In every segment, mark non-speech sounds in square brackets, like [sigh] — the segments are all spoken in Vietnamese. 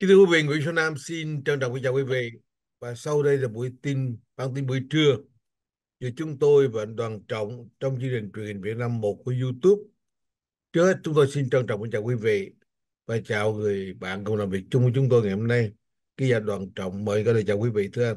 Kính thưa quý vị, Nguyễn Xuân Nam xin trân trọng kính chào quý vị. Và sau đây là buổi tin, bản tin buổi trưa giữa chúng tôi và Đoàn Trọng trong chương trình truyền hình Việt Nam 1 của YouTube. Trước hết chúng tôi xin trân trọng kính chào quý vị và chào người bạn cùng làm việc chung với chúng tôi ngày hôm nay. Ký giả Đoàn Trọng mời các lời chào quý vị thưa anh.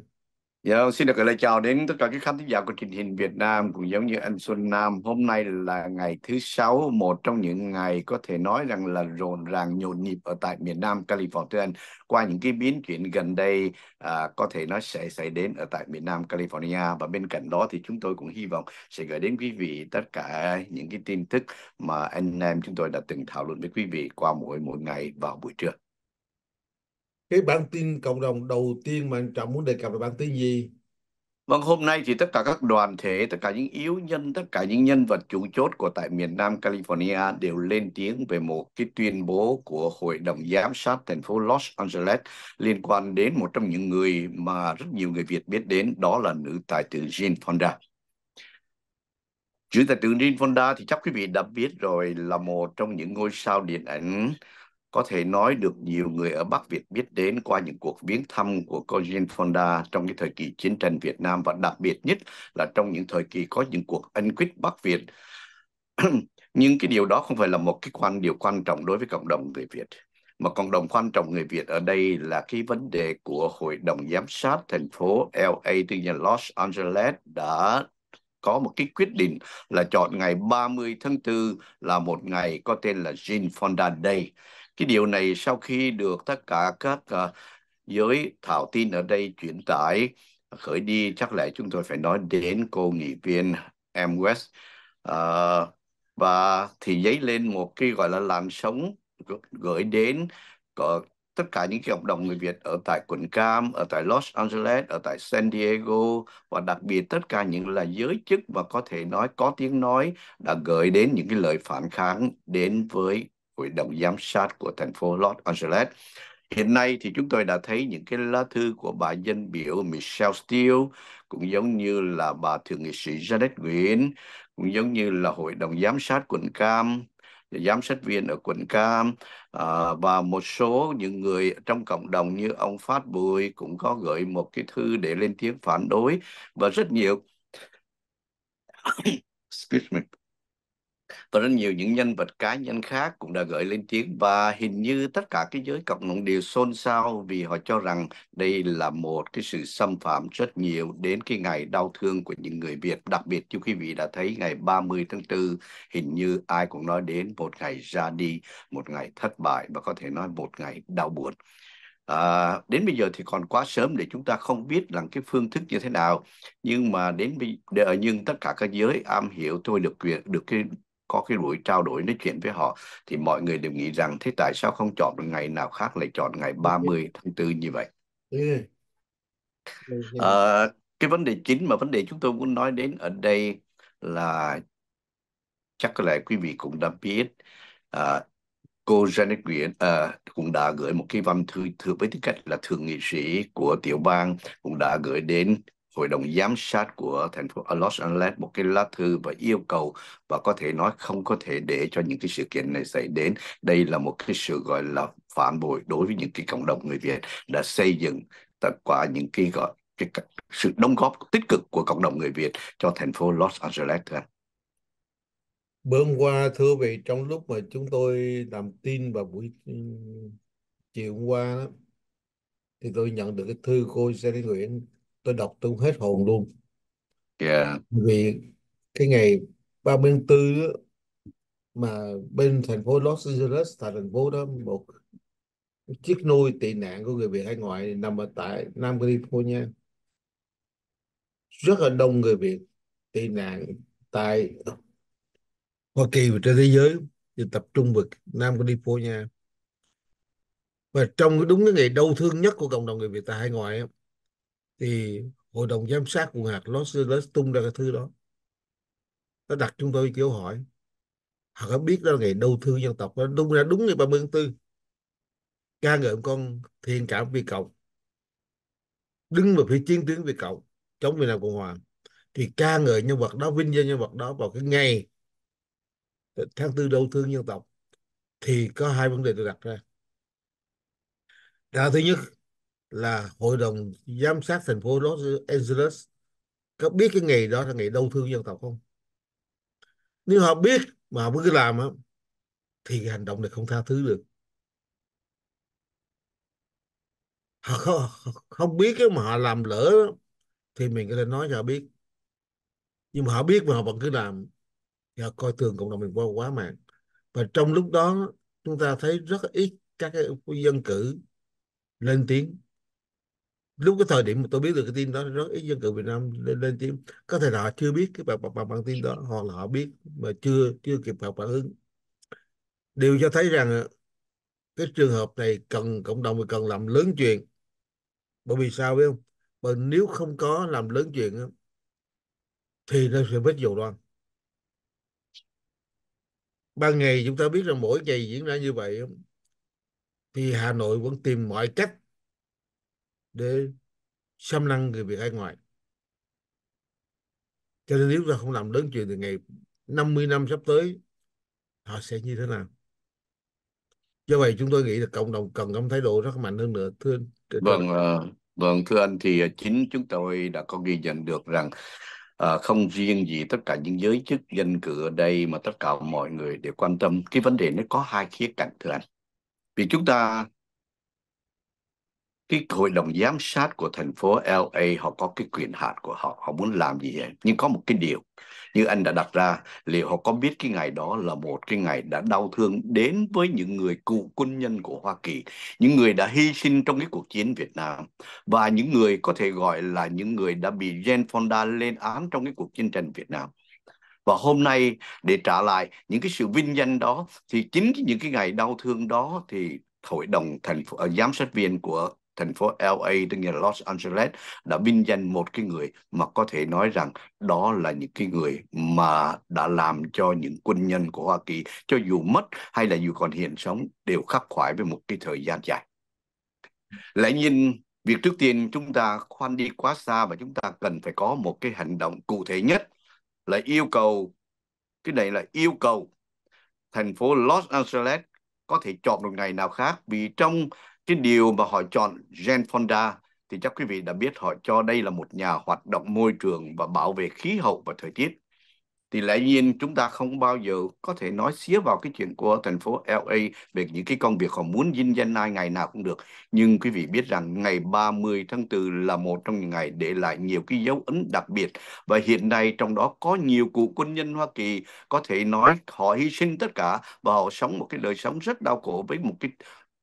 Dạ, vâng, xin được gửi lời chào đến tất cả các khán thính giả của truyền hình Việt Nam cũng giống như anh Xuân Nam. Hôm nay là ngày thứ sáu, một trong những ngày có thể nói rằng là rộn ràng nhộn nhịp ở tại miền Nam California qua những cái biến chuyển gần đây à, có thể nó sẽ xảy đến ở tại miền Nam California và bên cạnh đó thì chúng tôi cũng hy vọng sẽ gửi đến quý vị tất cả những cái tin tức mà anh em chúng tôi đã từng thảo luận với quý vị qua mỗi mỗi ngày vào buổi trưa cái bản tin cộng đồng đầu tiên mà anh Trọng muốn đề cập là bản tin gì? Vâng, hôm nay thì tất cả các đoàn thể, tất cả những yếu nhân, tất cả những nhân vật chủ chốt của tại miền Nam California đều lên tiếng về một cái tuyên bố của Hội đồng Giám sát thành phố Los Angeles liên quan đến một trong những người mà rất nhiều người Việt biết đến, đó là nữ tài tử Jane Fonda. Nữ tài tử Jane Fonda thì chắc quý vị đã biết rồi là một trong những ngôi sao điện ảnh có thể nói được nhiều người ở Bắc Việt biết đến qua những cuộc viếng thăm của cô Fonda trong cái thời kỳ chiến tranh Việt Nam và đặc biệt nhất là trong những thời kỳ có những cuộc ân quýt Bắc Việt. [clears throat] Nhưng cái điều đó không phải là một cái quan điều quan trọng đối với cộng đồng người Việt. Mà cộng đồng quan trọng người Việt ở đây là cái vấn đề của Hội đồng Giám sát thành phố LA, tư nhà Los Angeles đã có một cái quyết định là chọn ngày 30 tháng 4 là một ngày có tên là Jean Fonda Day cái điều này sau khi được tất cả các uh, giới thảo tin ở đây chuyển tải khởi đi chắc lẽ chúng tôi phải nói đến cô nghị viên em West uh, và thì dấy lên một cái gọi là làn sóng gửi đến tất cả những cộng đồng người Việt ở tại quận Cam, ở tại Los Angeles, ở tại San Diego và đặc biệt tất cả những là giới chức và có thể nói có tiếng nói đã gửi đến những cái lời phản kháng đến với hội đồng giám sát của thành phố Los Angeles. Hiện nay thì chúng tôi đã thấy những cái lá thư của bà dân biểu Michelle Steele cũng giống như là bà thượng nghị sĩ Janet Nguyễn cũng giống như là hội đồng giám sát quận Cam giám sát viên ở quận Cam à, và một số những người trong cộng đồng như ông Phát Bùi cũng có gửi một cái thư để lên tiếng phản đối và rất nhiều [coughs] excuse me và rất nhiều những nhân vật cá nhân khác cũng đã gửi lên tiếng và hình như tất cả cái giới cộng đồng đều xôn xao vì họ cho rằng đây là một cái sự xâm phạm rất nhiều đến cái ngày đau thương của những người Việt đặc biệt như quý vị đã thấy ngày 30 tháng 4 hình như ai cũng nói đến một ngày ra đi một ngày thất bại và có thể nói một ngày đau buồn À, đến bây giờ thì còn quá sớm để chúng ta không biết rằng cái phương thức như thế nào nhưng mà đến bây giờ nhưng tất cả các giới am hiểu tôi được quyền được cái có cái buổi trao đổi nói chuyện với họ thì mọi người đều nghĩ rằng thế tại sao không chọn một ngày nào khác lại chọn ngày 30 tháng 4 như vậy à, cái vấn đề chính mà vấn đề chúng tôi muốn nói đến ở đây là chắc có lẽ quý vị cũng đã biết à, cô Janet Nguyễn à, ờ, cũng đã gửi một cái văn thư thư với tư cách là thượng nghị sĩ của tiểu bang cũng đã gửi đến hội đồng giám sát của thành phố Los Angeles một cái lá thư và yêu cầu và có thể nói không có thể để cho những cái sự kiện này xảy đến. Đây là một cái sự gọi là phản bội đối với những cái cộng đồng người Việt đã xây dựng tất cả những cái gọi cái sự đóng góp tích cực của cộng đồng người Việt cho thành phố Los Angeles thưa anh. Bữa hôm qua thưa vị trong lúc mà chúng tôi làm tin vào buổi ừ, chiều hôm qua đó, thì tôi nhận được cái thư cô Sally Nguyễn tôi đọc tôi hết hồn luôn Dạ. vì cái ngày 30 tháng 4 mà bên thành phố Los Angeles tại thành phố đó một chiếc nôi tị nạn của người Việt hải ngoại nằm ở tại Nam California rất là đông người Việt tị nạn tại Hoa Kỳ và trên thế giới thì tập trung vào Nam California và trong đúng cái ngày đau thương nhất của cộng đồng người Việt tại hải ngoại thì hội đồng giám sát quần hạt Los Angeles tung ra cái thứ đó nó đặt chúng tôi câu hỏi họ có biết đó là ngày đầu thư dân tộc nó tung ra đúng ngày 30 tháng 4 ca ngợi con thiện cảm vì cộng đứng về phía chiến tuyến vì cộng chống Việt Nam Cộng Hòa thì ca ngợi nhân vật đó vinh danh nhân vật đó vào cái ngày tháng tư đầu thương dân tộc thì có hai vấn đề được đặt ra đó thứ nhất là hội đồng giám sát thành phố Los Angeles có biết cái ngày đó là ngày đau thương dân tộc không nếu họ biết mà họ cứ làm á thì hành động này không tha thứ được họ không, không biết cái mà họ làm lỡ thì mình có thể nói cho họ biết nhưng mà họ biết mà họ vẫn cứ làm thì họ coi thường cộng đồng mình quá quá mạng và trong lúc đó chúng ta thấy rất ít các dân cử lên tiếng lúc cái thời điểm mà tôi biết được cái tin đó rất ít dân cử Việt Nam lên, lên tiếng có thể là họ chưa biết cái bản bản, bản, bản tin đó hoặc là họ biết mà chưa chưa kịp vào phản ứng điều cho thấy rằng ờ, cái trường hợp này cần cộng đồng cần làm lớn chuyện bởi vì sao biết không bởi nếu không có làm lớn chuyện thì nó sẽ vết dầu đoan ban ngày chúng ta biết rằng mỗi ngày diễn ra như vậy thì Hà Nội vẫn tìm mọi cách để xâm lăng người Việt ở ngoại. cho nên nếu ta không làm lớn chuyện thì ngày 50 năm sắp tới họ sẽ như thế nào do vậy chúng tôi nghĩ là cộng đồng cần có thái độ rất mạnh hơn nữa thưa anh vâng uh, vâng thưa anh thì ờ, chính chúng tôi đã có ghi nhận được rằng À, không riêng gì tất cả những giới chức danh cử ở đây mà tất cả mọi người đều quan tâm cái vấn đề nó có hai khía cạnh thưa anh vì chúng ta cái hội đồng giám sát của thành phố LA họ có cái quyền hạn của họ họ muốn làm gì vậy nhưng có một cái điều như anh đã đặt ra liệu họ có biết cái ngày đó là một cái ngày đã đau thương đến với những người cựu quân nhân của Hoa Kỳ những người đã hy sinh trong cái cuộc chiến Việt Nam và những người có thể gọi là những người đã bị Gen Fonda lên án trong cái cuộc chiến tranh Việt Nam và hôm nay để trả lại những cái sự vinh danh đó thì chính những cái ngày đau thương đó thì hội đồng thành phố ờ, giám sát viên của thành phố LA tức nghĩa là Los Angeles đã vinh danh một cái người mà có thể nói rằng đó là những cái người mà đã làm cho những quân nhân của Hoa Kỳ cho dù mất hay là dù còn hiện sống đều khắc khoải với một cái thời gian dài. Lại nhìn việc trước tiên chúng ta khoan đi quá xa và chúng ta cần phải có một cái hành động cụ thể nhất là yêu cầu cái này là yêu cầu thành phố Los Angeles có thể chọn một ngày nào khác vì trong cái điều mà họ chọn Jane Fonda thì chắc quý vị đã biết họ cho đây là một nhà hoạt động môi trường và bảo vệ khí hậu và thời tiết. Thì lẽ nhiên chúng ta không bao giờ có thể nói xía vào cái chuyện của thành phố LA về những cái công việc họ muốn dinh danh ai ngày nào cũng được. Nhưng quý vị biết rằng ngày 30 tháng 4 là một trong những ngày để lại nhiều cái dấu ấn đặc biệt. Và hiện nay trong đó có nhiều cụ quân nhân Hoa Kỳ có thể nói họ hy sinh tất cả và họ sống một cái đời sống rất đau khổ với một cái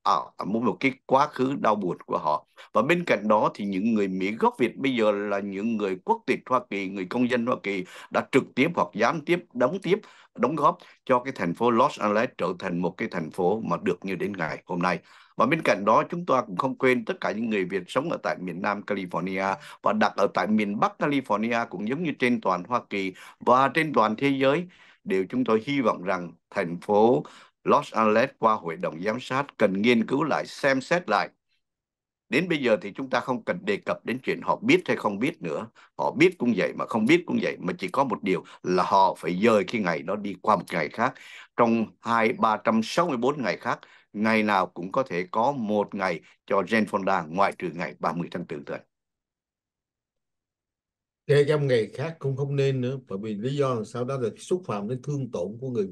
à, ờ, một, một cái quá khứ đau buồn của họ và bên cạnh đó thì những người Mỹ gốc Việt bây giờ là những người quốc tịch Hoa Kỳ người công dân Hoa Kỳ đã trực tiếp hoặc gián tiếp đóng tiếp đóng góp cho cái thành phố Los Angeles trở thành một cái thành phố mà được như đến ngày hôm nay và bên cạnh đó chúng ta cũng không quên tất cả những người Việt sống ở tại miền Nam California và đặt ở tại miền Bắc California cũng giống như trên toàn Hoa Kỳ và trên toàn thế giới đều chúng tôi hy vọng rằng thành phố Los Angeles qua hội đồng giám sát cần nghiên cứu lại, xem xét lại. Đến bây giờ thì chúng ta không cần đề cập đến chuyện họ biết hay không biết nữa. Họ biết cũng vậy mà không biết cũng vậy. Mà chỉ có một điều là họ phải dời cái ngày nó đi qua một ngày khác. Trong hai ba trăm sáu mươi bốn ngày khác, ngày nào cũng có thể có một ngày cho Jane Fonda ngoại trừ ngày 30 tháng 4 thôi. Kể trong ngày khác cũng không nên nữa bởi vì lý do là sau đó là xúc phạm đến thương tổn của người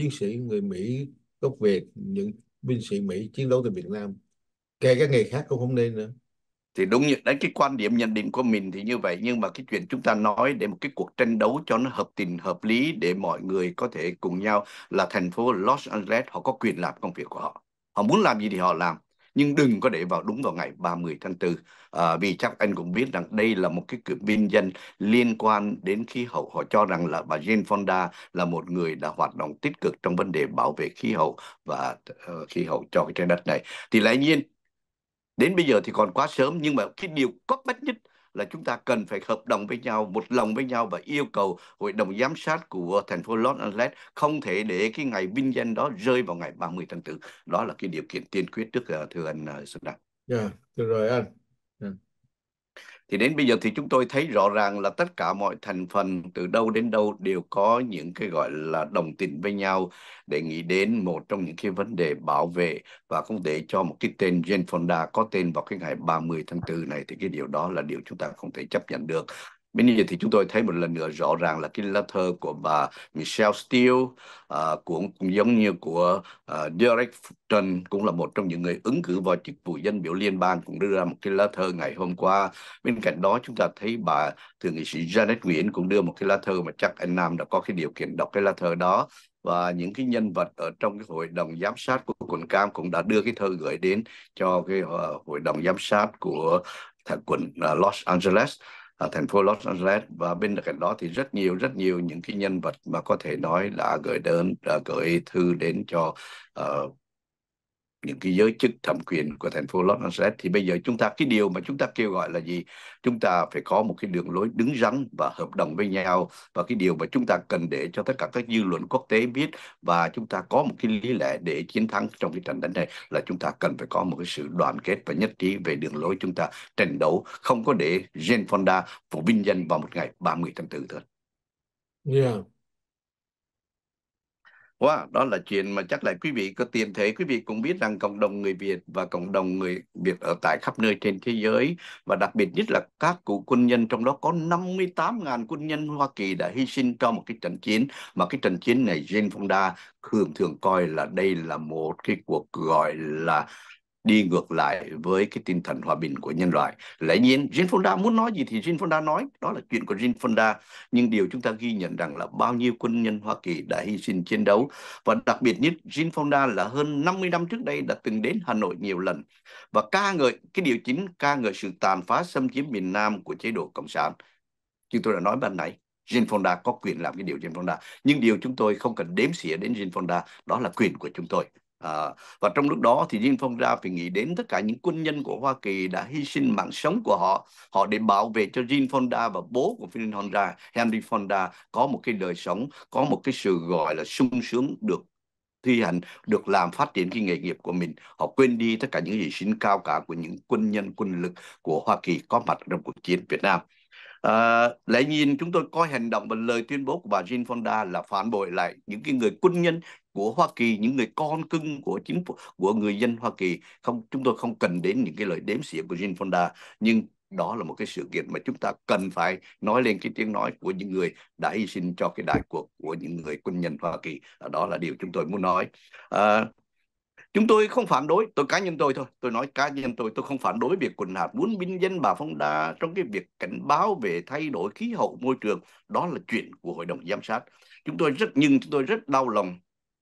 chiến sĩ người Mỹ gốc Việt những binh sĩ Mỹ chiến đấu tại Việt Nam kể các nghề khác cũng không nên nữa thì đúng như đấy cái quan điểm nhận định của mình thì như vậy nhưng mà cái chuyện chúng ta nói để một cái cuộc tranh đấu cho nó hợp tình hợp lý để mọi người có thể cùng nhau là thành phố Los Angeles họ có quyền làm công việc của họ họ muốn làm gì thì họ làm nhưng đừng có để vào đúng vào ngày 30 tháng 4 à, vì chắc anh cũng biết rằng đây là một cái cử binh danh liên quan đến khí hậu họ cho rằng là bà Jane Fonda là một người đã hoạt động tích cực trong vấn đề bảo vệ khí hậu và uh, khí hậu cho cái trái đất này thì lẽ nhiên đến bây giờ thì còn quá sớm nhưng mà cái điều cấp bách nhất là chúng ta cần phải hợp đồng với nhau, một lòng với nhau và yêu cầu hội đồng giám sát của thành phố Los Angeles không thể để cái ngày vinh danh đó rơi vào ngày 30 tháng 4. Đó là cái điều kiện tiên quyết trước ờ, thưa anh Xuân ờ, Đăng. Dạ, yeah, rồi anh. Thì đến bây giờ thì chúng tôi thấy rõ ràng là tất cả mọi thành phần từ đâu đến đâu đều có những cái gọi là đồng tình với nhau để nghĩ đến một trong những cái vấn đề bảo vệ và không để cho một cái tên Jane Fonda có tên vào cái ngày 30 tháng 4 này thì cái điều đó là điều chúng ta không thể chấp nhận được. Bây giờ thì chúng tôi thấy một lần nữa rõ ràng là cái lá thơ của bà Michelle Steele uh, cũng, cũng giống như của uh, Derek Fulton cũng là một trong những người ứng cử vào chức vụ dân biểu liên bang cũng đưa ra một cái lá thơ ngày hôm qua. Bên cạnh đó chúng ta thấy bà thượng nghị sĩ Janet Nguyễn cũng đưa một cái lá thơ mà chắc anh Nam đã có cái điều kiện đọc cái lá thơ đó và những cái nhân vật ở trong cái hội đồng giám sát của quận cam cũng đã đưa cái thơ gửi đến cho cái uh, hội đồng giám sát của quận uh, Los Angeles ở thành phố Los Angeles và bên cạnh đó thì rất nhiều rất nhiều những cái nhân vật mà có thể nói là gửi đơn gửi thư đến cho uh, những cái giới chức thẩm quyền của thành phố Los Angeles thì bây giờ chúng ta cái điều mà chúng ta kêu gọi là gì chúng ta phải có một cái đường lối đứng rắn và hợp đồng với nhau và cái điều mà chúng ta cần để cho tất cả các dư luận quốc tế biết và chúng ta có một cái lý lẽ để chiến thắng trong cái trận đánh này là chúng ta cần phải có một cái sự đoàn kết và nhất trí về đường lối chúng ta tranh đấu không có để Jane Fonda phụ vinh danh vào một ngày 30 tháng 4 thôi. Yeah. Wow, đó là chuyện mà chắc là quý vị có tiền thế. Quý vị cũng biết rằng cộng đồng người Việt và cộng đồng người Việt ở tại khắp nơi trên thế giới và đặc biệt nhất là các cụ quân nhân trong đó có 58.000 quân nhân Hoa Kỳ đã hy sinh trong một cái trận chiến mà cái trận chiến này Jane Fonda thường thường coi là đây là một cái cuộc gọi là đi ngược lại với cái tinh thần hòa bình của nhân loại. Lẽ nhiên Jane Fonda muốn nói gì thì Jane Fonda nói, đó là chuyện của Jane Fonda. Nhưng điều chúng ta ghi nhận rằng là bao nhiêu quân nhân Hoa Kỳ đã hy sinh chiến đấu và đặc biệt nhất Jane Fonda là hơn 50 năm trước đây đã từng đến Hà Nội nhiều lần và ca ngợi cái điều chính ca ngợi sự tàn phá xâm chiếm miền Nam của chế độ cộng sản. Chúng tôi đã nói ban nãy Jane Fonda có quyền làm cái điều Jane Fonda. Nhưng điều chúng tôi không cần đếm xỉa đến Jane Fonda, đó là quyền của chúng tôi. À, và trong lúc đó thì Diên Phong ra phải nghĩ đến tất cả những quân nhân của Hoa Kỳ đã hy sinh mạng sống của họ họ để bảo vệ cho Jin Fonda và bố của Philip Honda, Henry Fonda có một cái đời sống, có một cái sự gọi là sung sướng được thi hành, được làm phát triển cái nghề nghiệp của mình. Họ quên đi tất cả những hy sinh cao cả của những quân nhân quân lực của Hoa Kỳ có mặt trong cuộc chiến Việt Nam. À, lẽ nhiên chúng tôi coi hành động và lời tuyên bố của bà Jean Fonda là phản bội lại những cái người quân nhân, của Hoa Kỳ, những người con cưng của chính phủ, của người dân Hoa Kỳ. Không, chúng tôi không cần đến những cái lời đếm xỉa của Jane Fonda, nhưng đó là một cái sự kiện mà chúng ta cần phải nói lên cái tiếng nói của những người đã hy sinh cho cái đại cuộc của những người quân nhân Hoa Kỳ. À, đó là điều chúng tôi muốn nói. À, chúng tôi không phản đối tôi cá nhân tôi thôi tôi nói cá nhân tôi tôi không phản đối việc quần hạt muốn binh danh bà phong đa trong cái việc cảnh báo về thay đổi khí hậu môi trường đó là chuyện của hội đồng giám sát chúng tôi rất nhưng chúng tôi rất đau lòng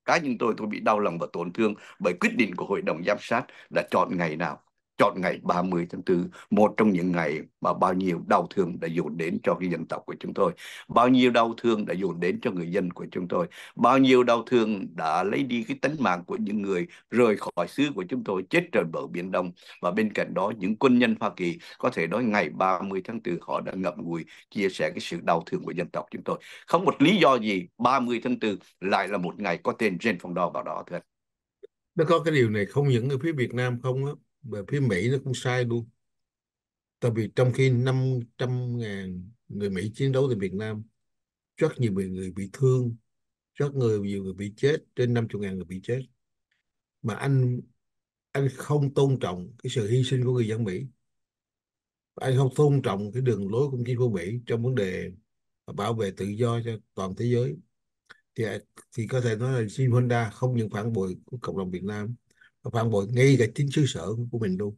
cá nhân tôi tôi bị đau lòng và tổn thương bởi quyết định của hội đồng giám sát đã chọn ngày nào chọn ngày 30 tháng 4, một trong những ngày mà bao nhiêu đau thương đã dồn đến cho cái dân tộc của chúng tôi, bao nhiêu đau thương đã dồn đến cho người dân của chúng tôi, bao nhiêu đau thương đã lấy đi cái tính mạng của những người rời khỏi xứ của chúng tôi chết trên bờ Biển Đông và bên cạnh đó những quân nhân Hoa Kỳ có thể nói ngày 30 tháng 4 họ đã ngậm ngùi chia sẻ cái sự đau thương của dân tộc chúng tôi. Không một lý do gì 30 tháng 4 lại là một ngày có tên trên Phong Đo vào đó thôi Nó có cái điều này không những ở phía Việt Nam không á, về phía Mỹ nó cũng sai luôn tại vì trong khi 500 ngàn người Mỹ chiến đấu tại Việt Nam rất nhiều người bị thương rất nhiều người bị chết trên 50 ngàn người bị chết mà anh anh không tôn trọng cái sự hy sinh của người dân Mỹ anh không tôn trọng cái đường lối của chính phủ Mỹ trong vấn đề bảo vệ tự do cho toàn thế giới thì thì có thể nói là Shin Honda không những phản bội của cộng đồng Việt Nam phản bội ngay cả chính xứ sở của mình luôn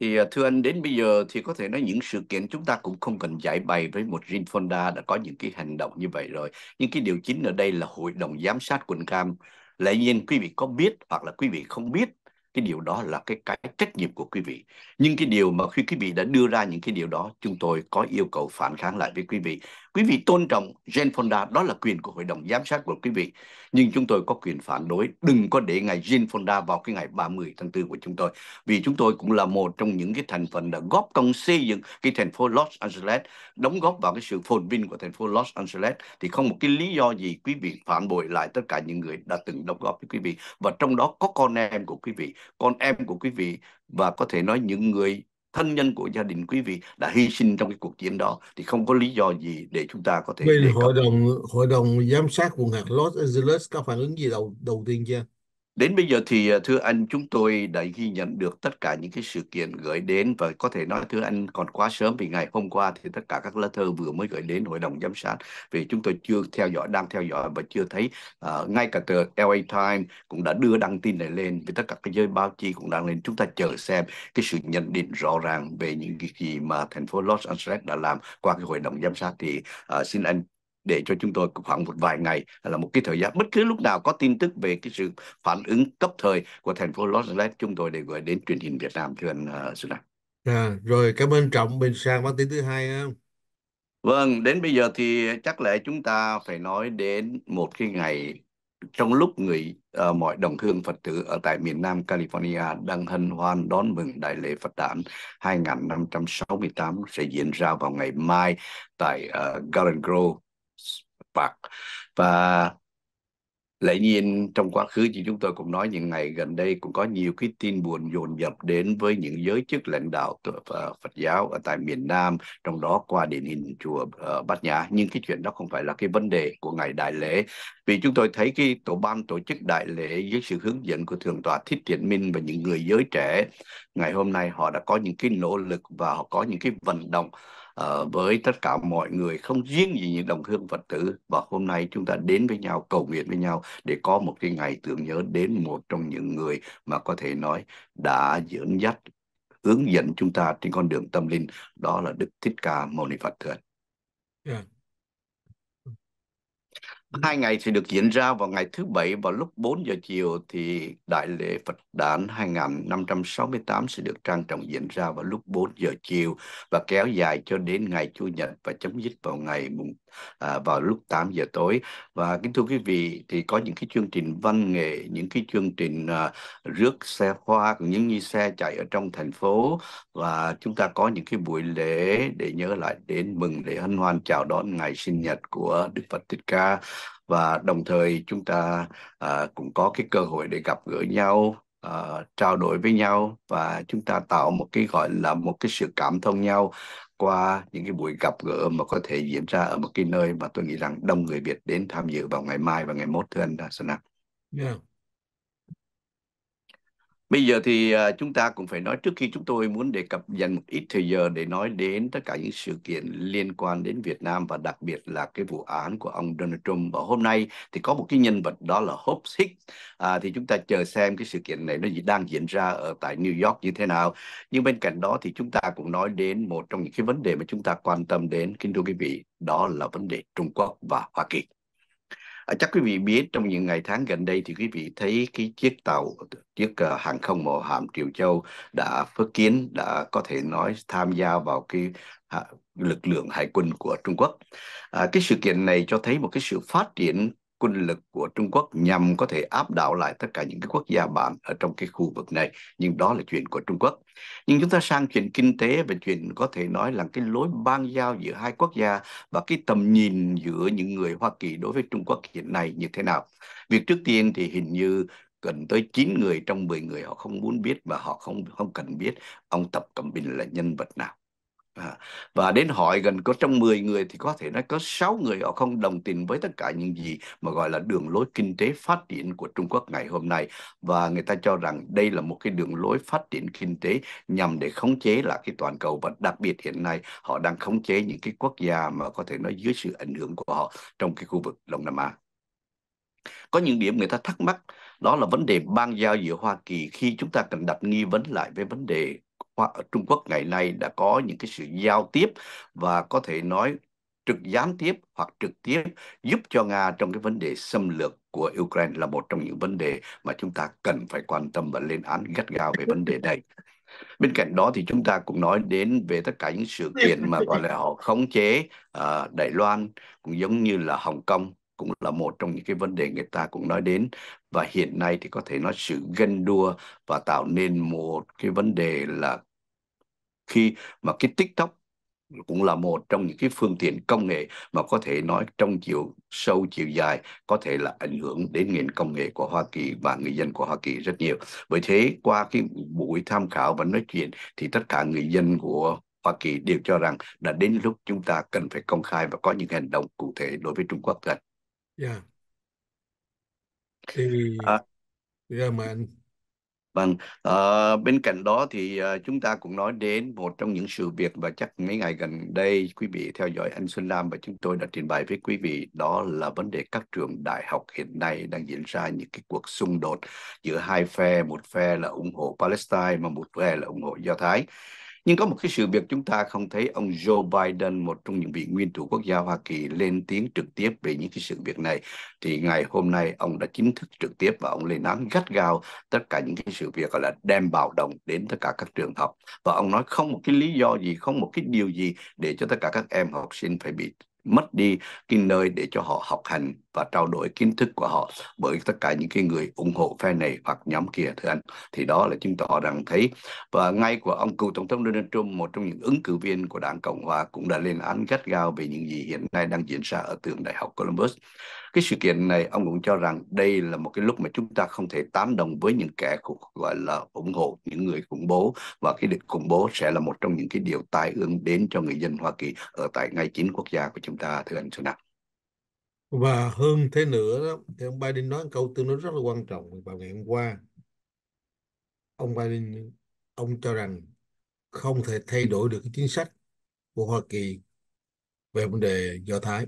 thì à, thưa anh đến bây giờ thì có thể nói những sự kiện chúng ta cũng không cần giải bày với một Jin Fonda đã có những cái hành động như vậy rồi nhưng cái điều chính ở đây là hội đồng giám sát quận cam lẽ nhiên quý vị có biết hoặc là quý vị không biết cái điều đó là cái cái trách nhiệm của quý vị nhưng cái điều mà khi quý vị đã đưa ra những cái điều đó chúng tôi có yêu cầu phản kháng lại với quý vị Quý vị tôn trọng Jane Fonda, đó là quyền của Hội đồng Giám sát của quý vị. Nhưng chúng tôi có quyền phản đối, đừng có để ngài Jane Fonda vào cái ngày 30 tháng 4 của chúng tôi. Vì chúng tôi cũng là một trong những cái thành phần đã góp công xây dựng cái thành phố Los Angeles, đóng góp vào cái sự phồn vinh của thành phố Los Angeles. Thì không một cái lý do gì quý vị phản bội lại tất cả những người đã từng đóng góp với quý vị. Và trong đó có con em của quý vị, con em của quý vị và có thể nói những người thân nhân của gia đình quý vị đã hy sinh trong cái cuộc chiến đó thì không có lý do gì để chúng ta có thể Bên hội đồng hội đồng giám sát quận hạt Los Angeles có phản ứng gì đầu đầu tiên chưa? Đến bây giờ thì à, thưa anh chúng tôi đã ghi nhận được tất cả những cái sự kiện gửi đến và có thể nói thưa anh còn quá sớm vì ngày hôm qua thì tất cả các lá thơ vừa mới gửi đến hội đồng giám sát vì chúng tôi chưa theo dõi đang theo dõi và chưa thấy uh, ngay cả tờ LA Times cũng đã đưa đăng tin này lên với tất cả các giới báo chí cũng đang lên chúng ta chờ xem cái sự nhận định rõ ràng về những cái gì mà thành phố Los Angeles đã làm qua cái hội đồng giám sát thì uh, xin anh để cho chúng tôi khoảng một vài ngày là một cái thời gian bất cứ lúc nào có tin tức về cái sự phản ứng cấp thời của thành phố Los Angeles chúng tôi để gửi đến truyền hình Việt Nam thưa anh à, uh, Sudan. À, rồi cảm ơn Trọng bên sang bản tin thứ hai không? Vâng, đến bây giờ thì chắc lẽ chúng ta phải nói đến một cái ngày trong lúc người uh, mọi đồng hương Phật tử ở tại miền Nam California đang hân hoan đón mừng đại lễ Phật đản 2568 sẽ diễn ra vào ngày mai tại uh, Garden Grove bạc và lẽ nhiên trong quá khứ thì chúng tôi cũng nói những ngày gần đây cũng có nhiều cái tin buồn dồn dập đến với những giới chức lãnh đạo ờ, Phật giáo ở tại miền Nam trong đó qua điển hình chùa ờ, Bát Nhã nhưng cái chuyện đó không phải là cái vấn đề của ngày đại lễ vì chúng tôi thấy cái tổ ban tổ chức đại lễ dưới sự hướng dẫn của thượng tọa Thích Thiện Minh và những người giới trẻ ngày hôm nay họ đã có những cái nỗ lực và họ có những cái vận động uh, với tất cả mọi người không riêng gì những đồng hương Phật tử và hôm nay chúng ta đến với nhau cầu nguyện với nhau để có một cái ngày tưởng nhớ đến một trong những người mà có thể nói đã dẫn dắt hướng dẫn chúng ta trên con đường tâm linh đó là Đức Thích Ca Mâu Ni Phật thưa anh. Yeah. Dạ. Hai ngày thì được diễn ra vào ngày thứ Bảy vào lúc 4 giờ chiều thì Đại lễ Phật đản 2568 sẽ được trang trọng diễn ra vào lúc 4 giờ chiều và kéo dài cho đến ngày Chủ nhật và chấm dứt vào ngày mùng à, vào lúc 8 giờ tối. Và kính thưa quý vị thì có những cái chương trình văn nghệ, những cái chương trình à, rước xe hoa, những như xe chạy ở trong thành phố và chúng ta có những cái buổi lễ để nhớ lại đến mừng để hân hoan chào đón ngày sinh nhật của Đức Phật Thích Ca và đồng thời chúng ta à, cũng có cái cơ hội để gặp gỡ nhau à, trao đổi với nhau và chúng ta tạo một cái gọi là một cái sự cảm thông nhau qua những cái buổi gặp gỡ mà có thể diễn ra ở một cái nơi mà tôi nghĩ rằng đông người Việt đến tham dự vào ngày mai và ngày mốt thưa anh Sana. Yeah. Dạ. Bây giờ thì à, chúng ta cũng phải nói trước khi chúng tôi muốn đề cập dành một ít thời giờ để nói đến tất cả những sự kiện liên quan đến Việt Nam và đặc biệt là cái vụ án của ông Donald Trump. Và hôm nay thì có một cái nhân vật đó là Hope Hicks. À, thì chúng ta chờ xem cái sự kiện này nó đang diễn ra ở tại New York như thế nào. Nhưng bên cạnh đó thì chúng ta cũng nói đến một trong những cái vấn đề mà chúng ta quan tâm đến, kính thưa quý vị, đó là vấn đề Trung Quốc và Hoa Kỳ. À, chắc quý vị biết trong những ngày tháng gần đây thì quý vị thấy cái chiếc tàu, chiếc ờ, hàng không mẫu hạm Triều Châu đã phước kiến, đã có thể nói tham gia vào cái à, lực lượng hải quân của Trung Quốc. À, cái sự kiện này cho thấy một cái sự phát triển quân lực của Trung Quốc nhằm có thể áp đảo lại tất cả những cái quốc gia bạn ở trong cái khu vực này. Nhưng đó là chuyện của Trung Quốc. Nhưng chúng ta sang chuyện kinh tế và chuyện có thể nói là cái lối ban giao giữa hai quốc gia và cái tầm nhìn giữa những người Hoa Kỳ đối với Trung Quốc hiện nay như thế nào. Việc trước tiên thì hình như gần tới 9 người trong 10 người họ không muốn biết và họ không không cần biết ông Tập Cẩm Bình là nhân vật nào. À, và đến hỏi gần có trong 10 người thì có thể nói có 6 người họ không đồng tình với tất cả những gì mà gọi là đường lối kinh tế phát triển của Trung Quốc ngày hôm nay và người ta cho rằng đây là một cái đường lối phát triển kinh tế nhằm để khống chế lại cái toàn cầu và đặc biệt hiện nay họ đang khống chế những cái quốc gia mà có thể nói dưới sự ảnh hưởng của họ trong cái khu vực Đông Nam Á. Có những điểm người ta thắc mắc đó là vấn đề bang giao giữa Hoa Kỳ khi chúng ta cần đặt nghi vấn lại với vấn đề khoa ở Trung Quốc ngày nay đã có những cái sự giao tiếp và có thể nói trực gián tiếp hoặc trực tiếp giúp cho Nga trong cái vấn đề xâm lược của Ukraine là một trong những vấn đề mà chúng ta cần phải quan tâm và lên án gắt gao về vấn đề này. Bên cạnh đó thì chúng ta cũng nói đến về tất cả những sự kiện mà gọi là họ khống chế uh, Đài Loan cũng giống như là Hồng Kông cũng là một trong những cái vấn đề người ta cũng nói đến và hiện nay thì có thể nói sự ganh đua và tạo nên một cái vấn đề là khi mà cái TikTok cũng là một trong những cái phương tiện công nghệ mà có thể nói trong chiều sâu chiều dài có thể là ảnh hưởng đến nền công nghệ của Hoa Kỳ và người dân của Hoa Kỳ rất nhiều. Bởi thế qua cái buổi tham khảo và nói chuyện thì tất cả người dân của Hoa Kỳ đều cho rằng đã đến lúc chúng ta cần phải công khai và có những hành động cụ thể đối với Trung Quốc rồi. Yeah. Dạ. Thì à, giờ dạ, mà Vâng, ờ, bên cạnh đó thì ờ, chúng ta cũng nói đến một trong những sự việc và chắc mấy ngày gần đây quý vị theo dõi anh Xuân Lam và chúng tôi đã trình bày với quý vị đó là vấn đề các trường đại học hiện nay đang diễn ra những cái cuộc xung đột giữa hai phe, một phe là ủng hộ Palestine mà một phe là ủng hộ Do Thái. Nhưng có một cái sự việc chúng ta không thấy ông Joe Biden, một trong những vị nguyên thủ quốc gia Hoa Kỳ lên tiếng trực tiếp về những cái sự việc này. Thì ngày hôm nay ông đã chính thức trực tiếp và ông lên án gắt gao tất cả những cái sự việc gọi là đem bạo động đến tất cả các trường học. Và ông nói không một cái lý do gì, không một cái điều gì để cho tất cả các em học sinh phải bị mất đi cái nơi để cho họ học hành và trao đổi kiến thức của họ bởi tất cả những cái người ủng hộ phe này hoặc nhóm kia thưa anh thì đó là chứng tỏ rằng thấy và ngay của ông cựu tổng thống Donald Trump một trong những ứng cử viên của đảng Cộng hòa cũng đã lên án gắt gao về những gì hiện nay đang diễn ra ở trường đại học Columbus cái sự kiện này ông cũng cho rằng đây là một cái lúc mà chúng ta không thể tán đồng với những kẻ gọi là ủng hộ những người khủng bố và cái địch khủng bố sẽ là một trong những cái điều tai ương đến cho người dân Hoa Kỳ ở tại ngay chính quốc gia của chúng ta thưa anh Suna. Và hơn thế nữa đó, thì ông Biden nói câu tương đối rất là quan trọng vào ngày hôm qua. Ông Biden ông cho rằng không thể thay đổi được cái chính sách của Hoa Kỳ về vấn đề Do Thái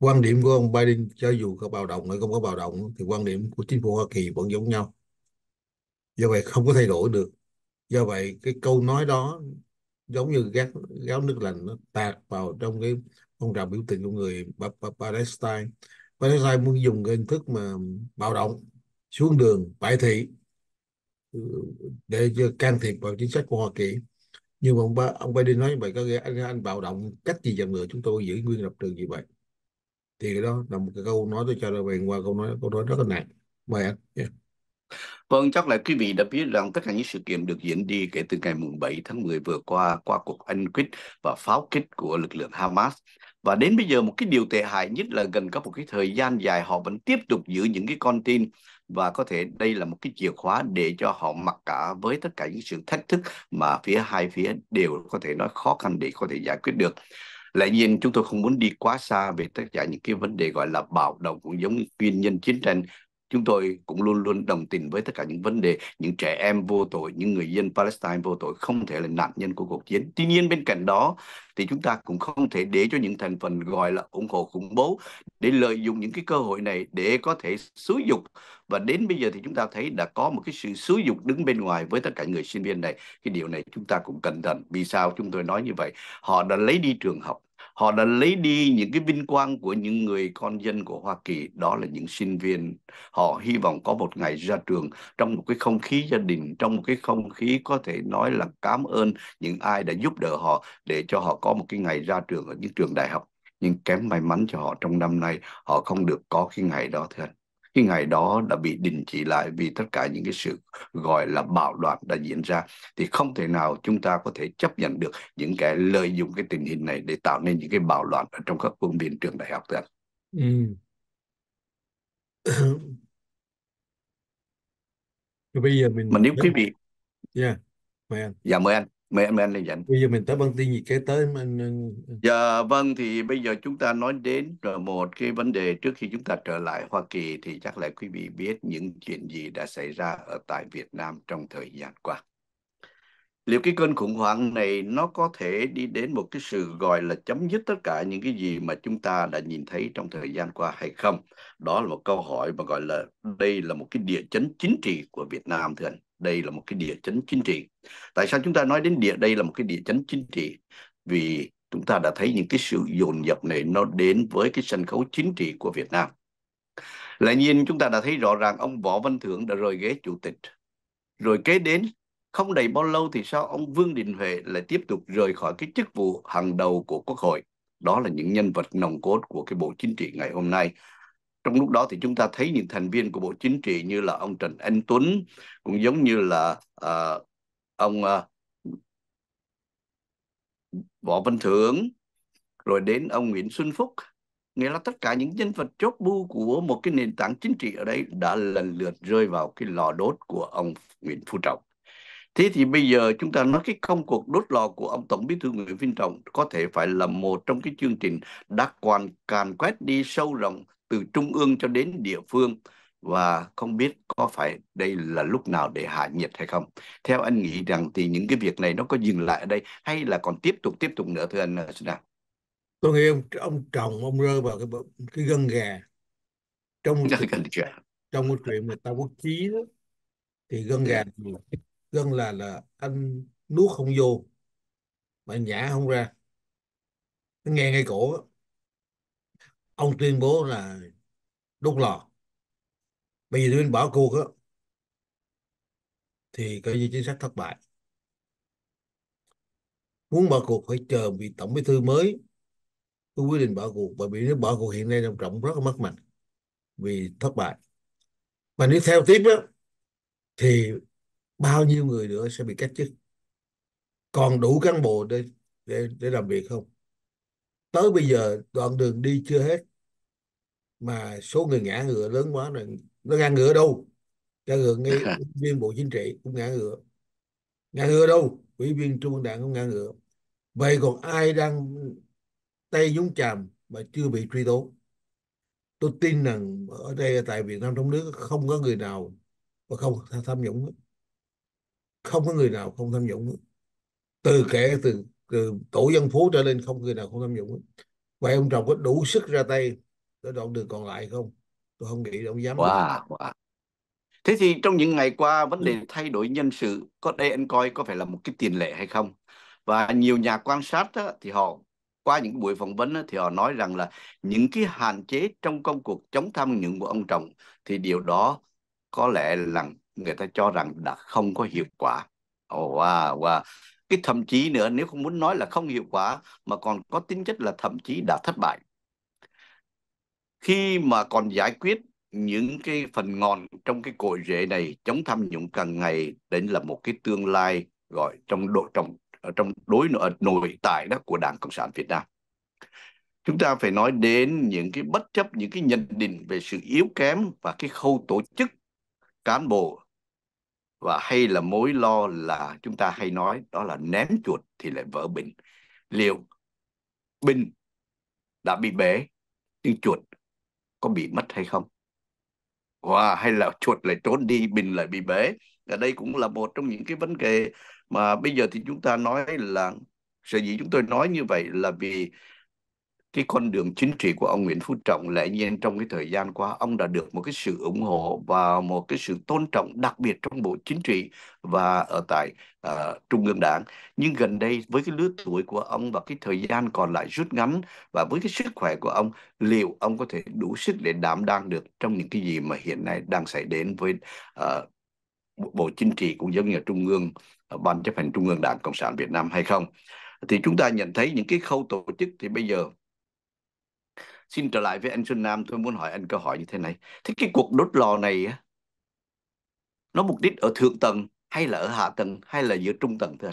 quan điểm của ông Biden cho dù có bạo động hay không có bạo động thì quan điểm của chính phủ Hoa Kỳ vẫn giống nhau do vậy không có thay đổi được do vậy cái câu nói đó giống như gác gáo nước lạnh nó tạt vào trong cái phong trào biểu tình của người Palestine Palestine muốn dùng cái hình thức mà bạo động xuống đường bãi thị ừ, để can thiệp vào chính sách của Hoa Kỳ nhưng mà ông, ông Biden nói như vậy có nghĩa anh, anh bạo động cách gì dòng người chúng tôi giữ nguyên lập trường như vậy thì cái đó là một cái câu nói tôi cho là bạn qua câu nói câu nói rất là nặng mời anh yeah. Vâng, chắc là quý vị đã biết rằng tất cả những sự kiện được diễn đi kể từ ngày 7 tháng 10 vừa qua qua cuộc anh quyết và pháo kích của lực lượng Hamas. Và đến bây giờ một cái điều tệ hại nhất là gần có một cái thời gian dài họ vẫn tiếp tục giữ những cái con tin và có thể đây là một cái chìa khóa để cho họ mặc cả với tất cả những sự thách thức mà phía hai phía đều có thể nói khó khăn để có thể giải quyết được lẽ nhiên chúng tôi không muốn đi quá xa về tất cả những cái vấn đề gọi là bạo động cũng giống như nguyên nhân chiến tranh chúng tôi cũng luôn luôn đồng tình với tất cả những vấn đề những trẻ em vô tội những người dân Palestine vô tội không thể là nạn nhân của cuộc chiến tuy nhiên bên cạnh đó thì chúng ta cũng không thể để cho những thành phần gọi là ủng hộ khủng bố để lợi dụng những cái cơ hội này để có thể xúi dục và đến bây giờ thì chúng ta thấy đã có một cái sự xúi dục đứng bên ngoài với tất cả người sinh viên này cái điều này chúng ta cũng cẩn thận vì sao chúng tôi nói như vậy họ đã lấy đi trường học họ đã lấy đi những cái vinh quang của những người con dân của Hoa Kỳ đó là những sinh viên họ hy vọng có một ngày ra trường trong một cái không khí gia đình trong một cái không khí có thể nói là cảm ơn những ai đã giúp đỡ họ để cho họ có một cái ngày ra trường ở những trường đại học nhưng kém may mắn cho họ trong năm nay họ không được có cái ngày đó thưa anh cái ngày đó đã bị đình chỉ lại vì tất cả những cái sự gọi là bạo loạn đã diễn ra thì không thể nào chúng ta có thể chấp nhận được những cái lợi dụng cái tình hình này để tạo nên những cái bạo loạn ở trong các khuôn viên trường đại học thưa anh. Ừ. Rồi [coughs] bây giờ mình mà nếu quý vị yeah mời anh dạ mời anh mời em anh Lê Dĩnh bây giờ mình tới băng tin gì kế tới mình anh dạ vâng thì bây giờ chúng ta nói đến một cái vấn đề trước khi chúng ta trở lại Hoa Kỳ thì chắc là quý vị biết những chuyện gì đã xảy ra ở tại Việt Nam trong thời gian qua liệu cái cơn khủng hoảng này nó có thể đi đến một cái sự gọi là chấm dứt tất cả những cái gì mà chúng ta đã nhìn thấy trong thời gian qua hay không? Đó là một câu hỏi mà gọi là đây là một cái địa chấn chính trị của Việt Nam thưa anh đây là một cái địa chấn chính trị tại sao chúng ta nói đến địa đây là một cái địa chấn chính trị vì chúng ta đã thấy những cái sự dồn dập này nó đến với cái sân khấu chính trị của Việt Nam là nhiên chúng ta đã thấy rõ ràng ông Võ Văn Thưởng đã rời ghế chủ tịch rồi kế đến không đầy bao lâu thì sao ông Vương Đình Huệ lại tiếp tục rời khỏi cái chức vụ hàng đầu của Quốc hội đó là những nhân vật nòng cốt của cái bộ chính trị ngày hôm nay trong lúc đó thì chúng ta thấy những thành viên của Bộ Chính trị như là ông Trần Anh Tuấn cũng giống như là uh, ông uh, Võ Văn Thưởng rồi đến ông Nguyễn Xuân Phúc nghĩa là tất cả những nhân vật chốt bu của một cái nền tảng chính trị ở đây đã lần lượt rơi vào cái lò đốt của ông Nguyễn Phú Trọng. Thế thì bây giờ chúng ta nói cái công cuộc đốt lò của ông Tổng Bí thư Nguyễn Phú Trọng có thể phải là một trong cái chương trình đa quan càn quét đi sâu rộng từ trung ương cho đến địa phương và không biết có phải đây là lúc nào để hạ nhiệt hay không. Theo anh nghĩ rằng thì những cái việc này nó có dừng lại ở đây hay là còn tiếp tục tiếp tục nữa thưa anh Sina? Uh, Tôi nghĩ ông ông chồng ông rơi vào cái cái gân gà trong [laughs] gân gà. trong cái chuyện mà ta quốc chí đó, thì gân gà gân là là anh nuốt không vô mà nhả không ra nghe ngay cổ ông tuyên bố là đúc lò bây giờ tuyên bỏ cuộc á thì coi như chính sách thất bại muốn bỏ cuộc phải chờ vị tổng bí thư mới có quyết định bỏ cuộc bởi vì nếu bỏ cuộc hiện nay đồng trọng rất mất mặt vì thất bại mà nếu theo tiếp đó, thì bao nhiêu người nữa sẽ bị cách chức còn đủ cán bộ để để, để làm việc không tới bây giờ đoạn đường đi chưa hết mà số người ngã ngựa lớn quá rồi nó ngã ngựa đâu ngã ngựa ngay [laughs] viên bộ chính trị cũng ngã ngựa ngã ngựa đâu ủy viên trung đảng cũng ngã ngựa vậy còn ai đang tay nhúng chàm mà chưa bị truy tố tôi tin rằng ở đây tại Việt Nam trong nước không có người nào mà không tham nhũng không có người nào không tham nhũng từ kể từ từ tổ dân phố trở lên không người nào không tham nhũng vậy ông trọng có đủ sức ra tay ở đoạn đường còn lại không tôi không nghĩ ông dám wow, wow. thế thì trong những ngày qua vấn đề ừ. thay đổi nhân sự có đây anh coi có phải là một cái tiền lệ hay không và nhiều nhà quan sát đó, thì họ qua những buổi phỏng vấn đó, thì họ nói rằng là những cái hạn chế trong công cuộc chống tham nhũng của ông trọng thì điều đó có lẽ là người ta cho rằng đã không có hiệu quả. Oh, wow, wow cái thậm chí nữa nếu không muốn nói là không hiệu quả mà còn có tính chất là thậm chí đã thất bại khi mà còn giải quyết những cái phần ngọn trong cái cội rễ này chống tham nhũng càng ngày đến là một cái tương lai gọi trong độ trong ở trong đối nội, nội tại đó của Đảng Cộng sản Việt Nam. Chúng ta phải nói đến những cái bất chấp những cái nhận định về sự yếu kém và cái khâu tổ chức cán bộ và hay là mối lo là chúng ta hay nói đó là ném chuột thì lại vỡ bình liệu bình đã bị bể nhưng chuột có bị mất hay không wow, hay là chuột lại trốn đi bình lại bị bể ở đây cũng là một trong những cái vấn đề mà bây giờ thì chúng ta nói là sở dĩ chúng tôi nói như vậy là vì cái con đường chính trị của ông Nguyễn Phú Trọng lẽ nhiên trong cái thời gian qua ông đã được một cái sự ủng hộ và một cái sự tôn trọng đặc biệt trong bộ chính trị và ở tại uh, trung ương đảng nhưng gần đây với cái lứa tuổi của ông và cái thời gian còn lại rút ngắn và với cái sức khỏe của ông liệu ông có thể đủ sức để đảm đang được trong những cái gì mà hiện nay đang xảy đến với uh, bộ chính trị cũng giống như trung ương ờ, ban chấp hành trung ương đảng cộng sản việt nam hay không thì chúng ta nhận thấy những cái khâu tổ chức thì bây giờ Xin trở lại với anh Xuân Nam, tôi muốn hỏi anh câu hỏi như thế này. Thế cái cuộc đốt lò này á, nó mục đích ở thượng tầng hay là ở hạ tầng hay là giữa trung tầng thưa